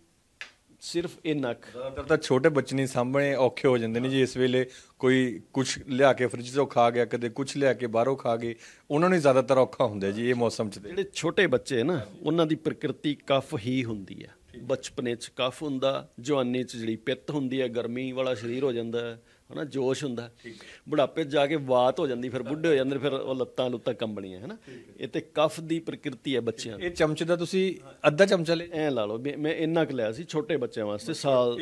ਸਿਰਫ ਇਹ ਨੱਕ ਜ਼ਿਆਦਾਤਰ ਤਾਂ ਛੋਟੇ ਬੱਚੇ ਨਹੀਂ ਸਾਹਮਣੇ ਔਖੇ ਹੋ ਜਾਂਦੇ ਨੇ ਜੀ ਇਸ ਵੇਲੇ ਕੋਈ ਕੁਝ ਲਿਆ ਕੇ ਫ੍ਰਿਜ ਤੋਂ ਖਾ ਗਿਆ ਕਦੇ ਕੁਝ ਲਿਆ ਕੇ ਬਾਹਰੋਂ ਖਾ ਗਏ ਉਹਨਾਂ ਨੂੰ ਜ਼ਿਆਦਾਤਰ ਔਖਾ ਹੁੰਦਾ ਜੀ ਇਹ ਮੌਸਮ 'ਚ ਜਿਹੜੇ ਛੋਟੇ ਬੱਚੇ ਨਾ ਉਹਨਾਂ ਦੀ ਪ੍ਰਕਿਰਤੀ ਕਫ ਹੀ ਹੁੰਦੀ ਆ ਬਚਪਨੇ 'ਚ ਕਫ ਹੁੰਦਾ ਜਵਾਨੀ 'ਚ ਜਿਹੜੀ ਪਿੱਤ ਹੁੰਦੀ ਹੈ ਗਰਮੀ ਵਾਲਾ ਸਰੀਰ ਹੋ ਜਾਂਦਾ ਹੈ ਹਨਾ ਜੋਸ਼ ਹੁੰਦਾ ਬੁਢਾਪੇ 'ਚ ਜਾ ਕੇ ਬਾਤ ਹੋ ਜਾਂਦੀ ਫਿਰ ਬੁੱਢੇ ਹੋ ਜਾਂਦੇ ਫਿਰ ਉਹ ਲੱਤਾਂ ਲੁੱਤਾਂ ਕੰਬਣੀਆਂ ਹਨਾ ਇਹ ਤੇ ਕਫ ਦੀ ਪ੍ਰਕਿਰਤੀ ਹੈ ਬੱਚਿਆਂ ਇਹ ਚਮਚ ਦਾ ਤੁਸੀਂ ਅੱਧਾ ਚਮਚਾ ਲੈ ਐ ਲਾ ਲਓ ਮੈਂ ਇੰਨਾ ਕੁ ਲਿਆ ਸੀ ਛੋਟੇ ਬੱਚਿਆਂ ਵਾਸਤੇ ਸਾਲ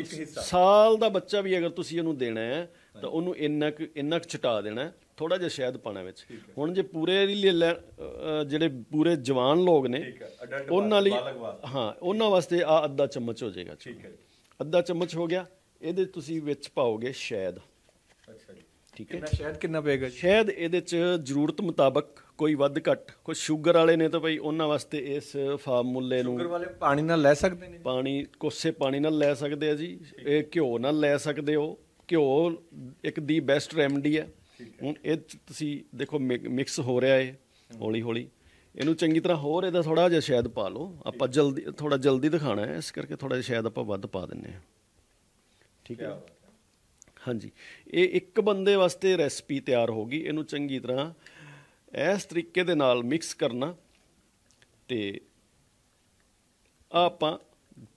ਸਾਲ ਦਾ ਬੱਚਾ ਵੀ ਅਗਰ ਤੁਸੀਂ ਉਹਨੂੰ ਦੇਣਾ ਹੈ ਤਾਂ ਉਹਨੂੰ ਇੰਨਾ ਕੁ ਇੰਨਾ ਕੁ ਛਟਾ ਦੇਣਾ ਥੋੜਾ ਜਿਹਾ ਸ਼ਹਿਦ ਪਾਣਾ ਵਿੱਚ ਹੁਣ ਜੇ ਪੂਰੇ ਜਿਹੜੇ ਪੂਰੇ ਜਵਾਨ ਲੋਕ ਨੇ ਉਹਨਾਂ ਲਈ ਹਾਂ ਉਹਨਾਂ ਵਾਸਤੇ ਆ ਅੱਧਾ ਚਮਚ ਹੋ ਜਾਏਗਾ ਠੀਕ ਹੈ ਅੱਧਾ ਚਮਚ ਹੋ ਗਿਆ ਇਹਦੇ ਤੁਸੀਂ ਵਿੱਚ ਪਾਓਗੇ ਸ਼ਹਿਦ ਅੱਛਾ ਜੀ ਠੀਕ ਹੈ ਸ਼ਹਿਦ ਕਿੰਨਾ ਪਏਗਾ ਜੀ ਸ਼ਹਿਦ ਇਹਦੇ ਚ ਜ਼ਰੂਰਤ ਮੁਤਾਬਕ ਕੋਈ ਵੱਧ ਘੱਟ ਕੋਈ ਸ਼ੂਗਰ ਵਾਲੇ ਨੇ ਤਾਂ ਭਾਈ ਉਹਨਾਂ ਵਾਸਤੇ ਇਸ ਫਾਰਮੂਲੇ ਨੂੰ ਸ਼ੂਗਰ ਵਾਲੇ ਪਾਣੀ ਨਾਲ ਲੈ ਸਕਦੇ ਨੇ ਪਾਣੀ ਕੋਸੇ ਪਾਣੀ ਨਾਲ ਲੈ ਸਕਦੇ ਆ ਜੀ ਇਹ ਘਿਓ ਨਾਲ ਲੈ ਸਕਦੇ ਹੋ ਘਿਓ ਇੱਕ ਦੀ ਬੈਸਟ ਰੈਮਡੀ ਹੈ ਹੁਣ ਇਹ ਤੁਸੀਂ ਦੇਖੋ ਮਿਕਸ ਹੋ ਰਿਹਾ ਹੈ ਹੌਲੀ ਹੌਲੀ ਇਹਨੂੰ ਚੰਗੀ ਤਰ੍ਹਾਂ ਹੋਰ ਇਹਦਾ ਥੋੜਾ ਜਿਹਾ ਸ਼ਾਇਦ ਪਾ ਲਓ ਆਪਾਂ ਜਲਦੀ ਥੋੜਾ ਜਲਦੀ ਦਿਖਾਣਾ ਹੈ ਇਸ ਕਰਕੇ ਥੋੜਾ ਜਿਹਾ ਸ਼ਾਇਦ ਆਪਾਂ ਵੱਧ ਪਾ ਦਿੰਨੇ ਆ ਠੀਕ ਹੈ ਹਾਂਜੀ ਇਹ ਇੱਕ ਬੰਦੇ ਵਾਸਤੇ ਰੈਸਪੀ ਤਿਆਰ ਹੋ ਗਈ ਇਹਨੂੰ ਚੰਗੀ ਤਰ੍ਹਾਂ ਇਸ ਤਰੀਕੇ ਦੇ ਨਾਲ ਮਿਕਸ ਕਰਨਾ ਤੇ ਆਪਾਂ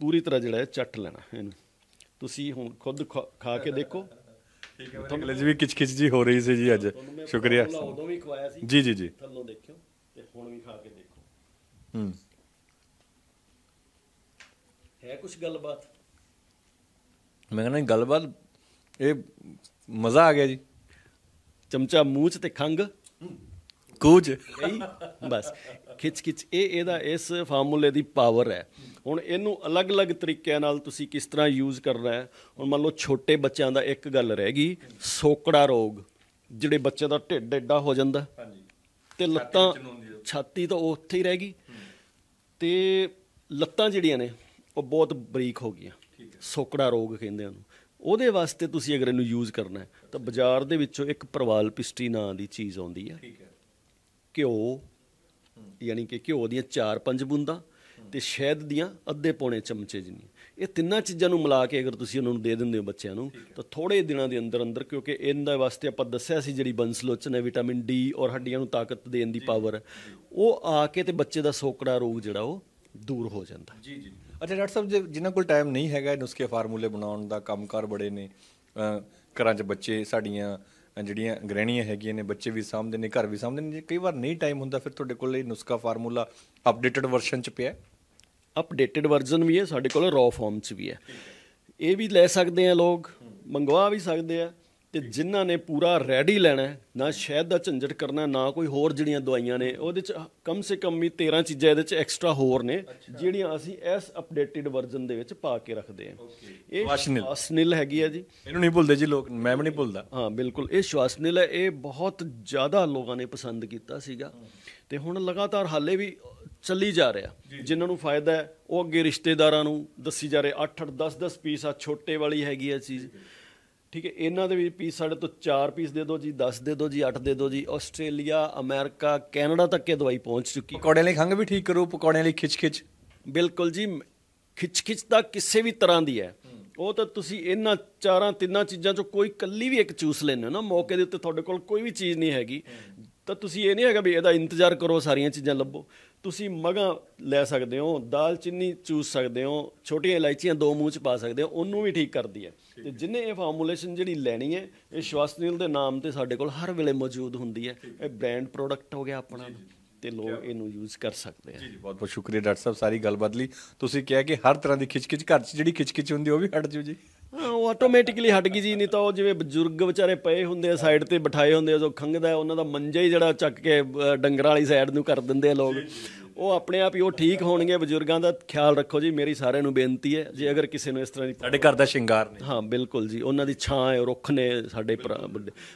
ਪੂਰੀ ਤਰ੍ਹਾਂ ਜਿਹੜਾ ਚੱਟ ਲੈਣਾ ਇਹਨੂੰ ਤੁਸੀਂ ਹੁਣ ਖੁਦ ਖਾ ਕੇ ਦੇਖੋ ਠੀਕ ਹੈ ਜੀ ਵੀ ਕਿਚ ਜੀ ਹੋ ਰਹੀ ਸੀ ਜੀ ਅੱਜ ਸ਼ੁਕਰੀਆ ਉਦੋਂ ਵੀ ਖਵਾਇਆ ਸੀ ਜੀ ਜੀ ਜੀ ਥੱਲੋਂ ਦੇਖਿਓ ਤੇ ਹੁਣ ਵੀ ਖਾ ਕੇ ਦੇਖੋ ਹੂੰ ਹੈ ਕੁਝ ਗੱਲਬਾਤ ਮੈਂ ਕਹਿੰਦਾ ਗੱਲਬਾਤ ਇਹ ਮਜ਼ਾ ਆ ਗਿਆ ਜੀ ਚਮਚਾ ਮੂੰਹ 'ਚ ਤੇ ਖੰਗ ਕੁਝ ਬਸ ਖਿੱਚ ਖਿੱਚ ਇਹ ਇਹਦਾ ਇਸ ਫਾਰਮੂਲੇ ਦੀ ਪਾਵਰ ਹੈ ਹੁਣ ਇਹਨੂੰ ਅਲੱਗ-ਅਲੱਗ ਤਰੀਕਿਆਂ ਨਾਲ ਤੁਸੀਂ ਕਿਸ ਤਰ੍ਹਾਂ ਯੂਜ਼ ਕਰਨਾ ਹੈ ਹੁਣ ਮੰਨ ਲਓ ਛੋਟੇ ਬੱਚਿਆਂ ਦਾ ਇੱਕ ਗੱਲ ਰਹਿ ਗਈ ਸੋਕੜਾ ਰੋਗ ਜਿਹੜੇ ਬੱਚੇ ਦਾ ਢਿੱਡ ਏਡਾ ਹੋ ਜਾਂਦਾ ਹਾਂਜੀ ਤੇ ਲੱਤਾਂ ਛਾਤੀ ਤਾਂ ਉੱਥੇ ਹੀ ਰਹਿ ਗਈ ਤੇ ਲੱਤਾਂ ਜਿਹੜੀਆਂ ਨੇ ਉਹ ਬਹੁਤ ਬਰੀਕ ਹੋ ਗਈਆਂ ਸੋਕੜਾ ਰੋਗ ਕਹਿੰਦੇ ਆ ਉਹਨੂੰ ਉਹਦੇ ਵਾਸਤੇ ਤੁਸੀਂ ਅਗਰ ਇਹਨੂੰ ਯੂਜ਼ ਕਰਨਾ ਹੈ ਤਾਂ ਬਾਜ਼ਾਰ ਦੇ ਵਿੱਚੋਂ ਇੱਕ ਪ੍ਰਵਾਲ ਪਿਸਟੀ ਨਾਂ ਦੀ ਚੀਜ਼ ਆਉਂਦੀ ਹੈ ਠੀਕ ਹੈ ਘਿਓ ਯਾਨੀ ਕਿ ਘਿਓ ਦੀਆਂ 4-5 ਬੂੰਦਾਂ ਤੇ ਸ਼ਹਿਦ ਦੀਆਂ ਅੱਧੇ ਪੌਣੇ ਚਮਚੇ ਜਿੰਨੀ ਇਹ ਤਿੰਨਾਂ ਚੀਜ਼ਾਂ ਨੂੰ ਮਿਲਾ ਕੇ ਅਗਰ ਤੁਸੀਂ ਉਹਨਾਂ ਨੂੰ ਦੇ ਦਿੰਦੇ ਹੋ ਬੱਚਿਆਂ ਨੂੰ ਤਾਂ ਥੋੜੇ ਦਿਨਾਂ ਦੇ ਅੰਦਰ ਅੰਦਰ ਕਿਉਂਕਿ ਇਹਨਾਂ ਦੇ ਵਾਸਤੇ ਆਪਾਂ ਦੱਸਿਆ ਸੀ ਜਿਹੜੀ ਬੰਸਲੋਚਨ ਹੈ ਵਿਟਾਮਿਨ ਡੀ ਔਰ ਹੱਡੀਆਂ ਨੂੰ ਤਾਕਤ ਦੇਣ ਦੀ ਪਾਵਰ ਉਹ ਆ ਕੇ ਤੇ ਬੱਚੇ ਦਾ ਸੋਕੜਾ ਰੋਗ ਜਿਹੜਾ ਉਹ ਦੂਰ ਹੋ ਜਾਂਦਾ ਜੀ ਜੀ ਅੱਛਾ ਡਾਕਟਰ ਸਾਹਿਬ ਜਿਨ੍ਹਾਂ ਕੋਲ ਟਾਈਮ ਨਹੀਂ ਹੈਗਾ ਨੁਸਖੇ ਫਾਰਮੂਲੇ ਬਣਾਉਣ ਦਾ ਕੰਮਕਾਰ ਬੜੇ ਨੇ ਘਰਾਂ 'ਚ ਬੱਚੇ ਸਾਡੀਆਂ ਜਿਹੜੀਆਂ ਗ੍ਰਹਿਣੀਆਂ ਹੈਗੀਆਂ ਨੇ ਬੱਚੇ ਵੀ ਸਾਹਮਣੇ ਨੇ ਘਰ ਵੀ ਸਾਹਮਣੇ ਨੇ ਜੇ ਕਈ ਵਾਰ ਨਹੀਂ ਟਾਈਮ ਹੁੰਦਾ ਫਿਰ ਤੁਹਾਡੇ ਕੋਲ ਇਹ ਨੁਸਖਾ ਫਾਰਮੂਲਾ ਅਪਡੇਟਡ ਵਰਜ਼ਨ ਚ ਪਿਆ ਅਪਡੇਟਡ ਵਰਜ਼ਨ ਵੀ ਹੈ ਸਾਡੇ ਕੋਲ ਰੌ ਫਾਰਮ ਚ ਵੀ ਹੈ ਇਹ ਵੀ ਲੈ ਸਕਦੇ ਆ ਲੋਕ ਮੰਗਵਾ ਵੀ ਸਕਦੇ ਆ ਤੇ ਜਿਨ੍ਹਾਂ ਨੇ ਪੂਰਾ ਰੈਡੀ ਲੈਣਾ ਨਾ ਸ਼ਹਿਦ ਦਾ ਝੰਜਟ ਕਰਨਾ ਨਾ ਕੋਈ ਹੋਰ ਜਿਹੜੀਆਂ ਦਵਾਈਆਂ ਨੇ ਉਹਦੇ ਚ ਕਮ ਸੇ ਕਮ ਵੀ 13 ਚੀਜ਼ਾਂ ਇਹਦੇ ਚ ਐਕਸਟਰਾ ਹੋਰ ਨੇ ਜਿਹੜੀਆਂ ਅਸੀਂ ਇਸ ਅਪਡੇਟਡ ਵਰਜ਼ਨ ਦੇ ਵਿੱਚ ਪਾ ਕੇ ਰੱਖਦੇ ਹਾਂ ਇਹ ਸ਼ਵਾਸਨਿਲ ਹੈਗੀ ਆ ਜੀ ਇਹਨੂੰ ਨਹੀਂ ਭੁੱਲਦੇ ਜੀ ਲੋਕ ਮੈਂ ਵੀ ਨਹੀਂ ਭੁੱਲਦਾ ਹਾਂ ਬਿਲਕੁਲ ਇਹ ਸ਼ਵਾਸਨਿਲ ਹੈ ਇਹ ਬਹੁਤ ਜ਼ਿਆਦਾ ਲੋਕਾਂ ਨੇ ਪਸੰਦ ਕੀਤਾ ਸੀਗਾ ਤੇ ਹੁਣ ਲਗਾਤਾਰ ਹਾਲੇ ਵੀ ਚੱਲੀ ਜਾ ਰਿਹਾ ਜਿਨ੍ਹਾਂ ਨੂੰ ਫਾਇਦਾ ਹੈ ਉਹ ਅੱਗੇ ਰਿਸ਼ਤੇਦਾਰਾਂ ਨੂੰ ਦੱਸੀ ਜਾ ਰਹੇ 8 8 10 10 ਪੀਸ ਆ ਛੋਟੇ ਵਾਲੀ ਹੈਗੀ ਆ ਚੀਜ਼ ਠੀਕ ਹੈ ਇਹਨਾਂ ਦੇ ਵਿੱਚ ਪੀਸ ਸਾਡੇ ਤੋਂ 4 ਪੀਸ ਦੇ ਦਿਓ ਜੀ 10 ਦੇ ਦਿਓ ਜੀ 8 ਦੇ ਦਿਓ ਜੀ ਆਸਟ੍ਰੇਲੀਆ ਅਮਰੀਕਾ ਕੈਨੇਡਾ ਤੱਕ ਇਹ ਦਵਾਈ ਪਹੁੰਚ ਚੁੱਕੀ ਹੈ ਪਕੌੜਿਆਂ ਲਈ ਖੰਗ ਵੀ ਠੀਕ ਕਰੋ ਪਕੌੜਿਆਂ ਲਈ ਖਿੱਚ ਖਿੱਚ ਬਿਲਕੁਲ ਜੀ ਖਿੱਚ ਖਿੱਚ ਤਾਂ ਕਿਸੇ ਵੀ ਤਰ੍ਹਾਂ ਦੀ ਹੈ ਉਹ ਤਾਂ ਤੁਸੀਂ ਇਹਨਾਂ ਚਾਰਾਂ ਤਿੰਨਾਂ ਚੀਜ਼ਾਂ ਚੋਂ ਕੋਈ ਕੱਲੀ ਵੀ ਇੱਕ ਚੂਸ ਲੈਣੇ ਨਾ ਮੌਕੇ ਦੇ ਉੱਤੇ ਤੁਹਾਡੇ ਕੋਲ ਕੋਈ ਵੀ ਚੀਜ਼ ਨਹੀਂ ਹੈਗੀ ਤਾਂ ਤੁਸੀਂ ਇਹ ਨਹੀਂ ਹੈਗਾ ਵੀ ਇਹਦਾ ਇੰਤਜ਼ਾਰ ਕਰੋ ਸਾਰੀਆਂ ਚੀਜ਼ਾਂ ਲੱਭੋ ਤੁਸੀਂ ਮਗਾ ਲੈ ਸਕਦੇ ਹੋ ਦਾਲਚੀਨੀ ਚੂਸ ਸਕਦੇ ਹੋ ਛੋਟੀਆਂ ਇਲਾਇਚੀਆਂ ਦੋ ਮੂੰਹ ਚ ਪਾ ਸਕਦੇ ਹੋ ਉਹਨੂੰ ਵੀ ਠੀਕ ਕਰਦੀ ਹੈ ਤੇ ਜਿੰਨੇ ਇਹ ਫਾਰਮੂਲੇਸ਼ਨ ਜਿਹੜੀ ਲੈਣੀ ਹੈ ਇਹ ਸ਼ਵਾਸਨੀਲ ਦੇ ਨਾਮ ਤੇ ਸਾਡੇ ਕੋਲ ਹਰ ਵੇਲੇ ਮੌਜੂਦ ਹੁੰਦੀ ਹੈ ਇਹ ਬ੍ਰਾਂਡ ਪ੍ਰੋਡਕਟ ਹੋ ਗਿਆ ਆਪਣਾ ਤੇ ਲੋਕ ਇਹਨੂੰ ਯੂਜ਼ ਕਰ ਸਕਦੇ ਆ ਜੀ ਬਹੁਤ ਬਹੁਤ ਸ਼ੁਕਰੀਆ ਡਾਕਟਰ ਸਾਹਿਬ ਸਾਰੀ ਗੱਲਬਾਤ ਲਈ ਤੁਸੀਂ ਕਿਹਾ ਕਿ ਹਰ ਤਰ੍ਹਾਂ ਦੀ ਖਿਚਕਿਚ ਘਰ 'ਚ ਜਿਹੜੀ ਖਿਚਕਿਚ ਹੁੰਦੀ ਉਹ ਵੀ ਹਟ ਜੂ ਜੀ ਉਹ ਆਟੋਮੈਟਿਕਲੀ ਹਟ ਗਈ ਜੀ ਨਹੀਂ ਤਾਂ ਉਹ ਜਿਵੇਂ ਬਜ਼ੁਰਗ ਵਿਚਾਰੇ ਪਏ ਹੁੰਦੇ ਆ ਸਾਈਡ ਤੇ ਬਿਠਾਏ ਹੁੰਦੇ ਆ ਜੋ ਖੰਗਦਾ ਉਹਨਾਂ ਦਾ ਮੰਜਾ ਹੀ ਜਿਹੜਾ ਚੱਕ ਕੇ ਡੰਗਰਾਂ ਵਾਲੀ ਸਾਈਡ ਨੂੰ ਕਰ ਦਿੰਦੇ ਆ ਲੋਕ ਉਹ ਆਪਣੇ ਆਪ ਹੀ ਉਹ ਠੀਕ ਹੋਣਗੇ ਬਜ਼ੁਰਗਾਂ ਦਾ ਖਿਆਲ ਰੱਖੋ ਜੀ ਮੇਰੀ ਸਾਰਿਆਂ ਨੂੰ ਬੇਨਤੀ ਹੈ ਜੇ ਅਗਰ ਕਿਸੇ ਨੂੰ ਇਸ ਤਰ੍ਹਾਂ ਦੀ ਸਾਡੇ ਘਰ ਦਾ ਸ਼ਿੰਗਾਰ ਨੇ ਹਾਂ ਬਿਲਕੁਲ ਜੀ ਉਹਨਾਂ ਦੀ ਛਾਂ ਹੈ ਰੁੱਖ ਨੇ ਸਾਡੇ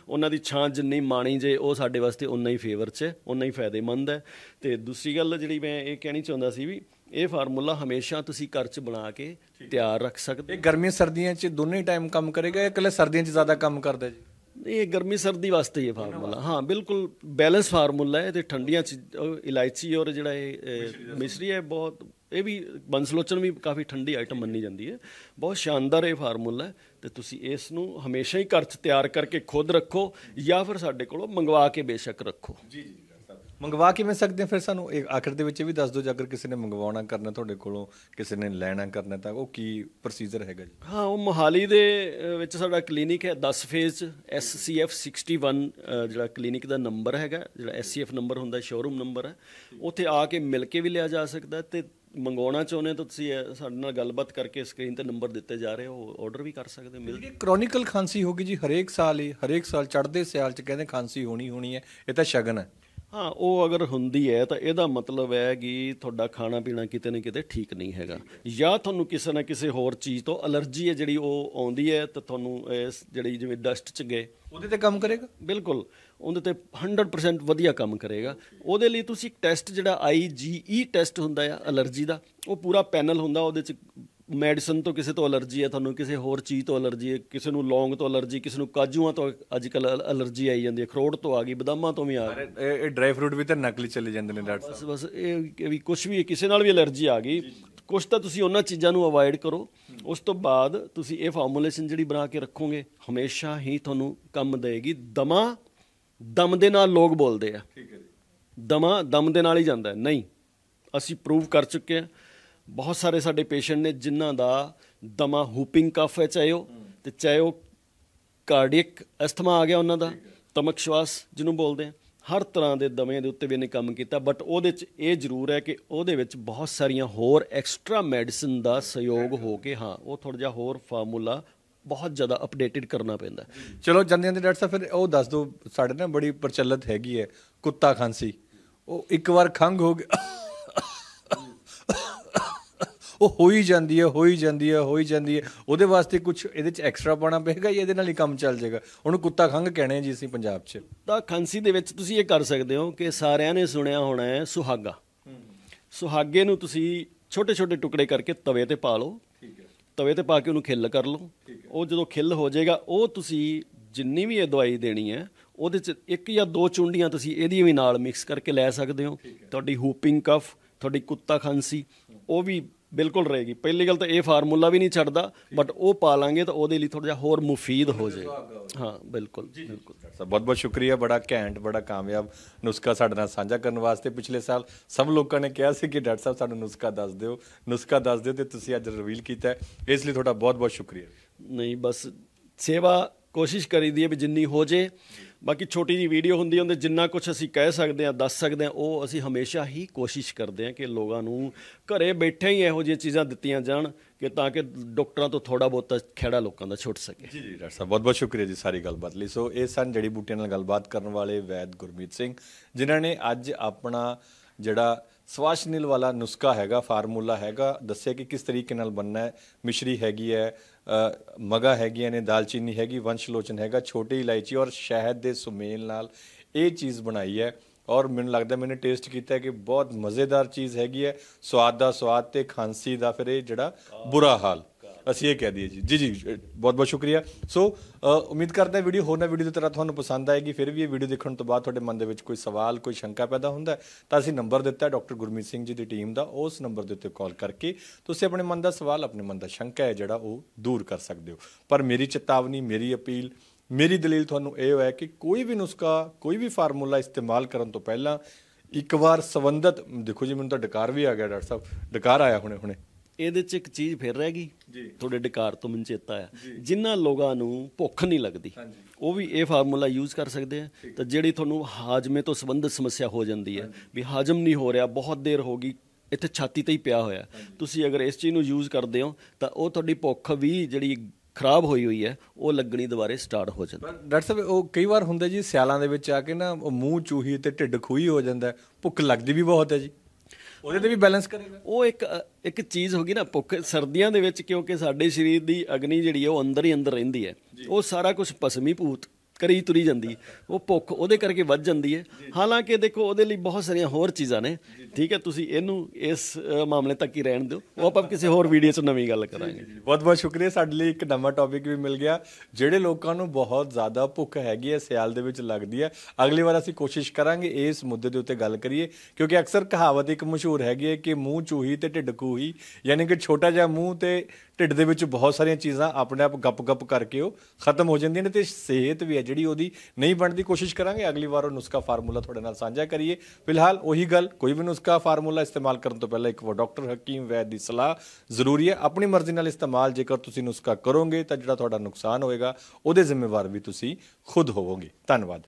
ਉਹਨਾਂ ਦੀ ਛਾਂ ਜਿੰਨੀ ਮਾਣੀ ਜੇ ਉਹ ਸਾਡੇ ਵਾਸਤੇ ਉਨਾ ਹੀ ਫੇਵਰ 'ਚ ਉਨਾ ਹੀ ਫਾਇਦੇਮੰਦ ਹੈ ਤੇ ਦੂਸਰੀ ਗੱਲ ਜਿਹੜੀ ਮੈਂ ਇਹ ਕਹਿਣੀ ਚਾਹੁੰਦਾ ਸੀ ਵੀ ਇਹ ਫਾਰਮੂਲਾ ਹਮੇਸ਼ਾ ਤੁਸੀਂ ਘਰ 'ਚ ਬਣਾ ਕੇ ਤਿਆਰ ਰੱਖ ਸਕਦੇ ਇਹ ਗਰਮੀ ਸਰਦੀਆਂ 'ਚ ਦੋਨੇ ਟਾਈਮ ਕੰਮ ਕਰੇਗਾ ਇਹ ਇਕੱਲੇ ਸਰਦੀਆਂ 'ਚ ਜ਼ਿਆਦਾ ਕੰਮ ਕਰਦਾ ਜੀ ਇਹ ਗਰਮੀ ਸਰਦੀ ਵਾਸਤੇ ਇਹ ਫਾਰਮੂਲਾ ਹਾਂ ਬਿਲਕੁਲ ਬੈਲੈਂਸ ਫਾਰਮੂਲਾ ਹੈ ਤੇ ਠੰਡੀਆਂ 'ਚ ਇਲਾਇਚੀ ਔਰ ਜਿਹੜਾ ਇਹ ਮਿਸ਼ਰੀ ਹੈ ਬਹੁਤ ਇਹ ਵੀ ਬੰਸਲੋਚਨ ਵੀ ਕਾਫੀ ਠੰਡੀ ਆਈਟਮ ਮੰਨੀ ਜਾਂਦੀ ਹੈ ਬਹੁਤ ਸ਼ਾਨਦਾਰ ਇਹ ਫਾਰਮੂਲਾ ਹੈ ਤੇ ਤੁਸੀਂ ਇਸ ਨੂੰ ਹਮੇਸ਼ਾ ਹੀ ਘਰ 'ਚ ਤਿਆਰ ਕਰਕੇ ਖੁਦ ਰੱਖੋ ਜਾਂ ਫਿਰ ਸਾਡੇ ਕੋਲੋਂ ਮੰਗਵਾ ਕੇ ਬੇਸ਼ੱਕ ਰੱਖੋ ਜੀ ਜੀ ਮੰਗਵਾ ਕਿਵੇਂ ਸਕਦੇ ਫਿਰ ਸਾਨੂੰ ਇਹ ਆਖਰ ਦੇ ਵਿੱਚ ਵੀ ਦੱਸ ਦਿਓ ਜੇ ਅਗਰ ਕਿਸੇ ਨੇ ਮੰਗਵਾਉਣਾ ਕਰਨਾ ਤੁਹਾਡੇ ਕੋਲੋਂ ਕਿਸੇ ਨੇ ਲੈਣਾ ਕਰਨਾ ਤਾਂ ਉਹ ਕੀ ਪ੍ਰੋਸੀਜਰ ਹੈਗਾ ਜੀ ਹਾਂ ਉਹ ਮੋਹਾਲੀ ਦੇ ਵਿੱਚ ਸਾਡਾ ਕਲੀਨਿਕ ਹੈ 10 ਫੇਜ਼ ਐਫ 61 ਜਿਹੜਾ ਕਲੀਨਿਕ ਦਾ ਨੰਬਰ ਹੈਗਾ ਜਿਹੜਾ ਐਸ ਸੀ ਐਫ ਨੰਬਰ ਹੁੰਦਾ ਸ਼ੋਰੂਮ ਨੰਬਰ ਹੈ ਉੱਥੇ ਆ ਕੇ ਮਿਲ ਕੇ ਵੀ ਲਿਆ ਜਾ ਸਕਦਾ ਤੇ ਮੰਗਵਾਉਣਾ ਚਾਹੁੰਦੇ ਤਾਂ ਤੁਸੀਂ ਸਾਡੇ ਨਾਲ ਗੱਲਬਾਤ ਕਰਕੇ ਸਕਰੀਨ ਤੇ ਨੰਬਰ ਦਿੱਤੇ ਜਾ ਰਹੇ ਹੋ ਆਰਡਰ ਵੀ ਕਰ ਸਕਦੇ ਮਿਲ ਜੀ ਕ੍ਰੋਨਿਕਲ ਖਾਂਸੀ ਹੋਗੀ ਜੀ ਹਰੇਕ ਸਾਲ ਹੀ ਹਰੇਕ ਸਾਲ ਚੜ੍ਹਦੇ ਸਿਆਲ ਚ ਕਹਿੰਦੇ ਖਾਂਸੀ ਹੋਣੀ ਹੋਣੀ ਹੈ ਇਹ ਤਾਂ ਸ਼ਗਨ ਹੈ ਹਾਂ ਉਹ ਅਗਰ ਹੁੰਦੀ ਹੈ ਤਾਂ ਇਹਦਾ ਮਤਲਬ ਹੈ ਕਿ ਤੁਹਾਡਾ ਖਾਣਾ ਪੀਣਾ ਕਿਤੇ ਨਾ ਕਿਤੇ ਠੀਕ ਨਹੀਂ ਹੈਗਾ ਜਾਂ ਤੁਹਾਨੂੰ ਕਿਸੇ ਨਾ ਕਿਸੇ ਹੋਰ ਚੀਜ਼ ਤੋਂ ਅਲਰਜੀ ਹੈ ਜਿਹੜੀ ਉਹ ਆਉਂਦੀ ਹੈ ਤਾਂ ਤੁਹਾਨੂੰ ਇਸ ਜਿਹੜੀ ਜਿਵੇਂ ਡਸਟ ਚ ਗਏ ਉਹਦੇ ਤੇ ਕੰਮ ਕਰੇਗਾ ਬਿਲਕੁਲ ਉਹਦੇ ਤੇ 100% ਵਧੀਆ ਕੰਮ ਕਰੇਗਾ ਉਹਦੇ ਲਈ ਤੁਸੀਂ ਇੱਕ ਟੈਸਟ ਜਿਹੜਾ IgE ਟੈਸਟ ਹੁੰਦਾ ਹੈ ਅਲਰਜੀ ਦਾ ਉਹ ਪੂਰਾ ਪੈਨਲ ਹੁੰਦਾ ਉਹਦੇ ਚ ਮੈਡੀਸਨ ਤੋਂ ਕਿਸੇ ਤੋਂ ਅਲਰਜੀ ਹੈ ਤੁਹਾਨੂੰ ਕਿਸੇ ਹੋਰ ਚੀਜ਼ ਤੋਂ ਅਲਰਜੀ ਹੈ ਕਿਸੇ ਨੂੰ ਲੌਂਗ ਤੋਂ ਅਲਰਜੀ ਕਿਸੇ ਨੂੰ ਕਾਜੂਆਂ ਤੋਂ ਅੱਜ ਕੱਲ ਅਲਰਜੀ ਆਈ ਜਾਂਦੀ ਹੈ ਖਰੋੜ ਤੋਂ ਆ ਗਈ ਬਦਾਮਾਂ ਤੋਂ ਵੀ ਆ ਗਈ ਇਹ ਡਰਾਈ ਫਰੂਟ ਵੀ ਤਾਂ ਨਕਲੀ ਚੱਲੇ ਜਾਂਦੇ ਨੇ ਡਾਕਟਰ ਬਸ ਬਸ ਇਹ ਵੀ ਕੁਝ ਵੀ ਕਿਸੇ ਨਾਲ ਵੀ ਅਲਰਜੀ ਆ ਗਈ ਕੁਝ ਤਾਂ ਤੁਸੀਂ ਉਹਨਾਂ ਚੀਜ਼ਾਂ ਨੂੰ ਅਵਾਇਡ ਕਰੋ ਉਸ ਤੋਂ ਬਾਅਦ ਤੁਸੀਂ ਇਹ ਫਾਰਮੂਲੇਸ਼ਨ ਜਿਹੜੀ ਬਣਾ ਕੇ ਰੱਖੋਗੇ ਹਮੇਸ਼ਾ ਹੀ ਤੁਹਾਨੂੰ ਕੰਮ ਦੇਗੀ ਦਮਾ ਦਮ ਦੇ ਨਾਲ ਲੋਕ ਬੋਲਦੇ ਆ ਠੀਕ ਹੈ ਜੀ ਦਮਾ ਦਮ ਦੇ ਨਾਲ ਹੀ ਜਾਂਦਾ ਨਹੀਂ ਅਸੀਂ ਪ੍ਰੂਵ ਕਰ ਚੁੱਕੇ ਆ ਬਹੁਤ ਸਾਰੇ ਸਾਡੇ ਪੇਸ਼ੈਂਟ ਨੇ ਜਿਨ੍ਹਾਂ ਦਾ ਦਮਾ ਹੂਪਿੰਗ ਕਫ ਹੈ ਚਾਹੇ ਉਹ ਤੇ ਚਾਹੇ ਉਹ ਕਾਰਡੀਅਕ ਅਸਥਮਾ ਆ ਗਿਆ ਉਹਨਾਂ ਦਾ ਤਮਕ ਸ਼ਵਾਸ ਜਿਹਨੂੰ ਬੋਲਦੇ ਆ ਹਰ ਤਰ੍ਹਾਂ ਦੇ ਦਮੇ ਦੇ ਉੱਤੇ ਵੀ ਇਹਨੇ ਕੰਮ ਕੀਤਾ ਬਟ ਉਹਦੇ ਚ ਇਹ ਜ਼ਰੂਰ ਹੈ ਕਿ ਉਹਦੇ ਵਿੱਚ ਬਹੁਤ ਸਾਰੀਆਂ ਹੋਰ ਐਕਸਟਰਾ ਮੈਡੀਸਿਨ ਦਾ ਸਹਿਯੋਗ ਹੋ ਕੇ ਹਾਂ ਉਹ ਥੋੜਾ ਜਿਹਾ ਹੋਰ ਫਾਰਮੂਲਾ ਬਹੁਤ ਜ਼ਿਆਦਾ ਅਪਡੇਟਡ ਕਰਨਾ ਪੈਂਦਾ ਚਲੋ ਜਾਂਦੇ ਦੇ ਡਾਕਟਰ ਸਾਹਿਬ ਫਿਰ ਉਹ ਦੱਸ ਦਿਓ ਸਾਡੇ ਨਾਲ ਬੜੀ ਪ੍ਰਚਲਿਤ ਹੈਗੀ ਹੈ ਕੁੱਤਾ ਖਾਂਸੀ ਉਹ ਇੱਕ ਵਾਰ ਖੰਗ ਹੋ ਗਿਆ ਉਹ ਹੋ ਹੀ ਜਾਂਦੀ ਹੈ ਹੋ ਹੀ ਜਾਂਦੀ ਹੈ ਹੋ ਹੀ ਜਾਂਦੀ ਹੈ ਉਹਦੇ ਵਾਸਤੇ ਕੁਝ ਇਹਦੇ ਚ ਐਕਸਟਰਾ ਪਾਣਾ ਪਏਗਾ ਜਾਂ ਇਹਦੇ ਨਾਲ ਹੀ ਕੰਮ ਚੱਲ ਜਾਏਗਾ ਉਹਨੂੰ ਕੁੱਤਾ ਖੰਗ ਕਹਿੰਦੇ ਜੀ ਅਸੀਂ ਪੰਜਾਬ 'ਚ ਤਾਂ ਖਾਂਸੀ ਦੇ ਵਿੱਚ ਤੁਸੀਂ ਇਹ ਕਰ ਸਕਦੇ ਹੋ ਕਿ ਸਾਰਿਆਂ ਨੇ ਸੁਣਿਆ ਹੋਣਾ ਹੈ ਸੁਹਾਗਾ ਸੁਹਾਗੇ ਨੂੰ ਤੁਸੀਂ ਛੋਟੇ ਛੋਟੇ ਟੁਕੜੇ ਕਰਕੇ ਤਵੇ ਤੇ ਪਾ ਲਓ ਠੀਕ ਹੈ ਤਵੇ ਤੇ ਪਾ ਕੇ ਉਹਨੂੰ ਖਿੱਲ ਕਰ ਲਓ ਉਹ ਜਦੋਂ ਖਿੱਲ ਹੋ ਜਾਏਗਾ ਉਹ ਤੁਸੀਂ ਜਿੰਨੀ ਵੀ ਇਹ ਦਵਾਈ ਦੇਣੀ ਹੈ ਉਹਦੇ ਚ ਇੱਕ ਜਾਂ ਦੋ ਚੁੰਡੀਆਂ ਤੁਸੀਂ ਇਹਦੀ ਵੀ ਨਾਲ ਮਿਕਸ ਕਰਕੇ ਲੈ ਸਕਦੇ ਹੋ ਤੁਹਾਡੀ ਹੂਪਿੰਗ ਕਫ ਤੁਹਾਡੀ ਕੁੱਤਾ ਖਾਂਸੀ ਉਹ ਵੀ ਬਿਲਕੁਲ ਰਹੇਗੀ ਪਹਿਲੀ ਗੱਲ ਤਾਂ ਇਹ ਫਾਰਮੂਲਾ ਵੀ ਨਹੀਂ ਛੱਡਦਾ ਬਟ ਉਹ ਪਾ ਲਾਂਗੇ ਤਾਂ ਉਹਦੇ ਲਈ ਥੋੜਾ ਜਿਹਾ ਹੋਰ ਮੁਫੀਦ ਹੋ ਜਾਏਗਾ ਹਾਂ ਬਿਲਕੁਲ ਬਿਲਕੁਲ ਸਰ ਬਹੁਤ ਬਹੁਤ ਸ਼ੁਕਰੀਆ ਬੜਾ ਘੈਂਟ ਬੜਾ ਕਾਮਯਾਬ ਨੁਸਖਾ ਸਾਡੇ ਨਾਲ ਸਾਂਝਾ ਕਰਨ ਵਾਸਤੇ ਪਿਛਲੇ ਸਾਲ ਸਭ ਲੋਕਾਂ ਨੇ ਕਿਹਾ ਸੀ ਕਿ ਡਾਕਟਰ ਸਾਹਿਬ ਸਾਨੂੰ ਨੁਸਖਾ ਦੱਸ ਦਿਓ ਨੁਸਖਾ ਦੱਸ ਦਿਓ ਤੇ ਤੁਸੀਂ ਅੱਜ ਰਿਵੀਲ ਕੀਤਾ ਇਸ ਲਈ ਤੁਹਾਡਾ ਬਹੁਤ ਬਹੁਤ ਸ਼ੁਕਰੀਆ ਨਹੀਂ ਬਸ ਸੇਵਾ ਕੋਸ਼ਿਸ਼ ਕਰੀਦੀ ਹੈ ਵੀ ਜਿੰਨੀ ਹੋ ਜੇ ਬਾਕੀ ਛੋਟੀ ਜੀ ਵੀਡੀਓ ਹੁੰਦੀ ਹੁੰਦੀ ਜਿੰਨਾ ਕੁਝ ਅਸੀਂ ਕਹਿ ਸਕਦੇ ਆ ਦੱਸ ਸਕਦੇ ਆ ਉਹ ਅਸੀਂ ਹਮੇਸ਼ਾ ਹੀ ਕੋਸ਼ਿਸ਼ ਕਰਦੇ ਆ ਕਿ ਲੋਕਾਂ ਨੂੰ ਘਰੇ ਬੈਠੇ ਹੀ ਇਹੋ ਜਿਹੀਆਂ ਚੀਜ਼ਾਂ ਦਿੱਤੀਆਂ ਜਾਣ ਕਿ ਤਾਂ ਕਿ ਡਾਕਟਰਾਂ ਤੋਂ ਥੋੜਾ ਬਹੁਤਾ ਖੇੜਾ ਲੋਕਾਂ ਦਾ ਛੁੱਟ ਸਕੇ ਜੀ ਜੀ ਡਾਕਟਰ ਸਾਹਿਬ ਬਹੁਤ ਬਹੁਤ ਸ਼ੁਕਰੀਆ ਜੀ ਸਾਰੀ ਗੱਲਬਾਤ ਲਈ ਸੋ ਇਹ ਸਨ ਜੜੀ ਬੂਟੀਆਂ ਨਾਲ ਗੱਲਬਾਤ ਕਰਨ ਵਾਲੇ ਵੈਦ ਗੁਰਮੀਤ ਸਿੰਘ ਜਿਨ੍ਹਾਂ ਨੇ ਅੱਜ ਆਪਣਾ ਜਿਹੜਾ ਸਵਾਸ਼ਨਿਲ ਵਾਲਾ ਨੁਸਖਾ ਹੈਗਾ ਫਾਰਮੂਲਾ ਹੈਗਾ ਦੱਸਿਆ ਕਿ ਕਿਸ ਤਰੀਕੇ ਨਾਲ ਬੰਨਣਾ ਹੈ ਮਿਸ਼ਰੀ ਹੈਗੀ ਹੈ ਮਗਾ ਹੈਗੀਆਂ ਨੇ ਦਾਲਚੀਨੀ ਹੈਗੀ ਵੰਸ਼ਲੋਚਨ ਹੈਗਾ ਛੋਟੀ ਇਲਾਇਚੀ ਔਰ ਸ਼ਹਿਦ ਦੇ ਸੁਮੇਲ ਨਾਲ ਇਹ ਚੀਜ਼ ਬਣਾਈ ਹੈ ਔਰ ਮੈਨੂੰ ਲੱਗਦਾ ਮੈਨੇ ਟੇਸਟ ਕੀਤਾ ਕਿ ਬਹੁਤ ਮਜ਼ੇਦਾਰ ਚੀਜ਼ ਹੈਗੀ ਹੈ ਸਵਾਦ ਦਾ ਸਵਾਦ ਤੇ ਖਾਂਸੀ ਦਾ ਫਿਰ ਇਹ ਜਿਹੜਾ ਬੁਰਾ ਹਾਲ ਅਸੀਂ ਇਹ ਕਹਿ ਦਈਏ ਜੀ ਜੀ ਜੀ ਬਹੁਤ ਬਹੁਤ ਸ਼ੁਕਰੀਆ ਸੋ ਉਮੀਦ ਕਰਦਾ ਹਾਂ ਵੀਡੀਓ ਹੋਰ ਨਾ ਵੀਡੀਓ ਦੀ ਤਰ੍ਹਾਂ ਤੁਹਾਨੂੰ ਪਸੰਦ ਆਏਗੀ ਫਿਰ ਵੀ ਇਹ ਵੀਡੀਓ ਦੇਖਣ ਤੋਂ ਬਾਅਦ ਤੁਹਾਡੇ ਮਨ ਦੇ ਵਿੱਚ ਕੋਈ ਸਵਾਲ ਕੋਈ ਸ਼ੰਕਾ ਪੈਦਾ ਹੁੰਦਾ ਤਾਂ ਅਸੀਂ ਨੰਬਰ ਦਿੱਤਾ ਡਾਕਟਰ ਗੁਰਮੀਤ ਸਿੰਘ ਜੀ ਦੀ ਟੀਮ ਦਾ ਉਸ ਨੰਬਰ ਦੇ ਉੱਤੇ ਕਾਲ ਕਰਕੇ ਤੁਸੀਂ ਆਪਣੇ ਮਨ ਦਾ ਸਵਾਲ ਆਪਣੇ ਮਨ ਦਾ ਸ਼ੰਕਾ ਹੈ ਜਿਹੜਾ ਉਹ ਦੂਰ ਕਰ ਸਕਦੇ ਹੋ ਪਰ ਮੇਰੀ ਚੇਤਾਵਨੀ ਮੇਰੀ ਅਪੀਲ ਮੇਰੀ ਦਲੀਲ ਤੁਹਾਨੂੰ ਇਹ ਹੈ ਕਿ ਕੋਈ ਵੀ ਨੁਸਖਾ ਕੋਈ ਵੀ ਫਾਰਮੂਲਾ ਇਸਤੇਮਾਲ ਕਰਨ ਤੋਂ ਪਹਿਲਾਂ ਇੱਕ ਵਾਰ ਸੰਬੰਧਤ ਦੇਖੋ ਜੀ ਮੈਨੂੰ ਤਾਂ ਡਕਾਰ ਵੀ ਆ ਗਿਆ ਡਾਕਟਰ ਸਾਹਿਬ ਡਕਾਰ ਆਇਆ ਹੁਣੇ ਹੁਣੇ ਇਹਦੇ 'ਚ ਇੱਕ ਚੀਜ਼ ਫਿਰ ਰਹਿ ਗਈ ਜੀ ਤੁਹਾਡੇ ਡਕਾਰ ਤੋਂ ਮੈਨੂੰ ਚੇਤਾ ਆ ਜਿਨ੍ਹਾਂ ਲੋਕਾਂ ਨੂੰ ਭੁੱਖ ਨਹੀਂ ਲੱਗਦੀ ਉਹ ਵੀ ਇਹ ਫਾਰਮੂਲਾ ਯੂਜ਼ ਕਰ ਸਕਦੇ ਆ ਤਾਂ ਜਿਹੜੀ ਤੁਹਾਨੂੰ ਹਾਜ਼ਮੇ ਤੋਂ ਸੰਬੰਧਿਤ ਸਮੱਸਿਆ ਹੋ ਜਾਂਦੀ ਹੈ ਵੀ ਹਾਜ਼ਮ ਨਹੀਂ ਹੋ ਰਿਹਾ ਬਹੁਤ ਦੇਰ ਹੋ ਗਈ ਇੱਥੇ ਛਾਤੀ ਤੇ ਹੀ ਪਿਆ ਹੋਇਆ ਤੁਸੀਂ ਅਗਰ ਇਸ ਚੀਜ਼ ਨੂੰ ਯੂਜ਼ ਕਰਦੇ ਹੋ ਤਾਂ ਉਹ ਤੁਹਾਡੀ ਭੁੱਖ ਵੀ ਜਿਹੜੀ ਖਰਾਬ ਹੋਈ ਹੋਈ ਹੈ ਉਹ ਲੱਗਣੀ ਦੁਬਾਰੇ ਸਟਾਰਟ ਹੋ ਜਾਂਦੀ ਹੈ ਡਾਕਟਰ ਸਾਹਿਬ ਉਹ ਕਈ ਵਾਰ ਹੁੰਦਾ ਜੀ ਸਿਆਲਾਂ ਦੇ ਵਿੱਚ ਆ ਕੇ ਨਾ ਮੂੰਹ ਚੂਹੀ ਤੇ ਢਿੱਡ ਖੂਹੀ ਹੋ ਜਾਂਦਾ ਭੁੱਖ ਲੱਗਦੀ ਵੀ ਬਹੁਤ ਹੈ ਜੀ ਉਹਦੇ ਤੇ ਵੀ ਬੈਲੈਂਸ ਕਰੇਗਾ ਉਹ ਇੱਕ ਇੱਕ ਚੀਜ਼ ਹੋ ਗਈ ਨਾ ਭੁੱਖ ਸਰਦੀਆਂ ਦੇ ਵਿੱਚ ਕਿਉਂਕਿ ਸਾਡੇ ਸਰੀਰ ਦੀ ਅਗਨੀ ਜਿਹੜੀ ਹੈ ਉਹ ਅੰਦਰ ਹੀ ਅੰਦਰ ਰਹਿੰਦੀ ਹੈ ਉਹ ਸਾਰਾ ਕੁਝ ਪਸਮੀ ਭੂਤ ਕਰੀ ਤੁਰੀ ਜਾਂਦੀ ਉਹ ਭੁੱਖ ਉਹਦੇ ਕਰਕੇ ਵੱਧ ਜਾਂਦੀ ਹੈ ਹਾਲਾਂਕਿ ਦੇਖੋ ਉਹਦੇ ਲਈ ਬਹੁਤ ਸਾਰੀਆਂ ਹੋਰ ਚੀਜ਼ਾਂ ਨੇ ਠੀਕ ਹੈ ਤੁਸੀਂ ਇਹਨੂੰ ਇਸ ਮਾਮਲੇ ਤੱਕ ਹੀ ਰਹਿਣ ਦਿਓ ਉਹ ਆਪਾਂ ਕਿਸੇ ਹੋਰ ਵੀਡੀਓ 'ਚ ਨਵੀਂ ਗੱਲ ਕਰਾਂਗੇ ਬਹੁਤ ਬਹੁਤ ਸ਼ੁਕਰੀਆ ਸਾਡੇ ਲਈ ਇੱਕ ਨਵਾਂ ਟੌਪਿਕ ਵੀ ਮਿਲ ਗਿਆ ਜਿਹੜੇ ਲੋਕਾਂ ਨੂੰ ਬਹੁਤ ਜ਼ਿਆਦਾ ਭੁੱਖ ਹੈਗੀ ਹੈ ਸਿਆਲ ਦੇ ਵਿੱਚ ਲੱਗਦੀ ਹੈ ਅਗਲੀ ਵਾਰ ਅਸੀਂ ਕੋਸ਼ਿਸ਼ ਕਰਾਂਗੇ ਇਸ ਮੁੱਦੇ ਦੇ ਉੱਤੇ ਗੱਲ ਕਰੀਏ ਕਿਉਂਕਿ ਅਕਸਰ ਕਹਾਵਤ ਇੱਕ ਮਸ਼ਹੂਰ ਹੈਗੀ ਹੈ ਕਿ ਮੂੰਹ ਚੂਹੀ ਤੇ ਢਿੱਡ ਕੂਹੀ ਯਾਨੀ ਕਿ ਛੋਟਾ ਜਿਹਾ ਮੂੰਹ ਤੇ ਢਿੱਡ ਦੇ ਵਿੱਚ ਬਹੁਤ ਸਾਰੀਆਂ ਚੀਜ਼ਾਂ ਆਪਣੇ ਆਪ ਗੱਪ-ਗੱਪ ਕਰਕੇ ਉਹ ਖਤਮ ਹੋ ਜਾਂਦੀਆਂ ਨੇ ਤੇ ਸਿਹਤ ਵੀ ਹੈ ਜਿਹੜੀ ਉਹਦੀ ਨਹੀਂ ਬਣਦੀ ਕੋਸ਼ਿਸ਼ ਕਰਾਂਗੇ ਅਗਲੀ ਵਾਰ ਉਹ ਨੁਸਖਾ ਫਾਰਮੂਲਾ ਤੁਹਾਡੇ ਨਾਲ ਸਾਂਝਾ ਕਰੀਏ ਫਿਲਹਾਲ ਉਹੀ ਗੱਲ ਕੋਈ ਵੀ ਨੁਸਖਾ ਨੁਸਖਾ ਫਾਰਮੂਲਾ ਇਸਤੇਮਾਲ ਕਰਨ ਤੋਂ ਪਹਿਲਾਂ ਇੱਕ ਵਾਰ ਡਾਕਟਰ ਹਕੀਮ ਵੈਦ ਦੀ ਸਲਾਹ ਜ਼ਰੂਰੀ ਹੈ ਆਪਣੀ ਮਰਜ਼ੀ ਨਾਲ ਇਸਤੇਮਾਲ ਜੇਕਰ ਤੁਸੀਂ ਨੁਸਖਾ ਕਰੋਗੇ ਤਾਂ ਜਿਹੜਾ ਤੁਹਾਡਾ ਨੁਕਸਾਨ ਹੋਏਗਾ ਉਹਦੇ ਜ਼ਿੰਮੇਵਾਰ ਵੀ ਤੁਸੀਂ ਖੁਦ ਹੋਵੋਗੇ ਧੰਨਵਾਦ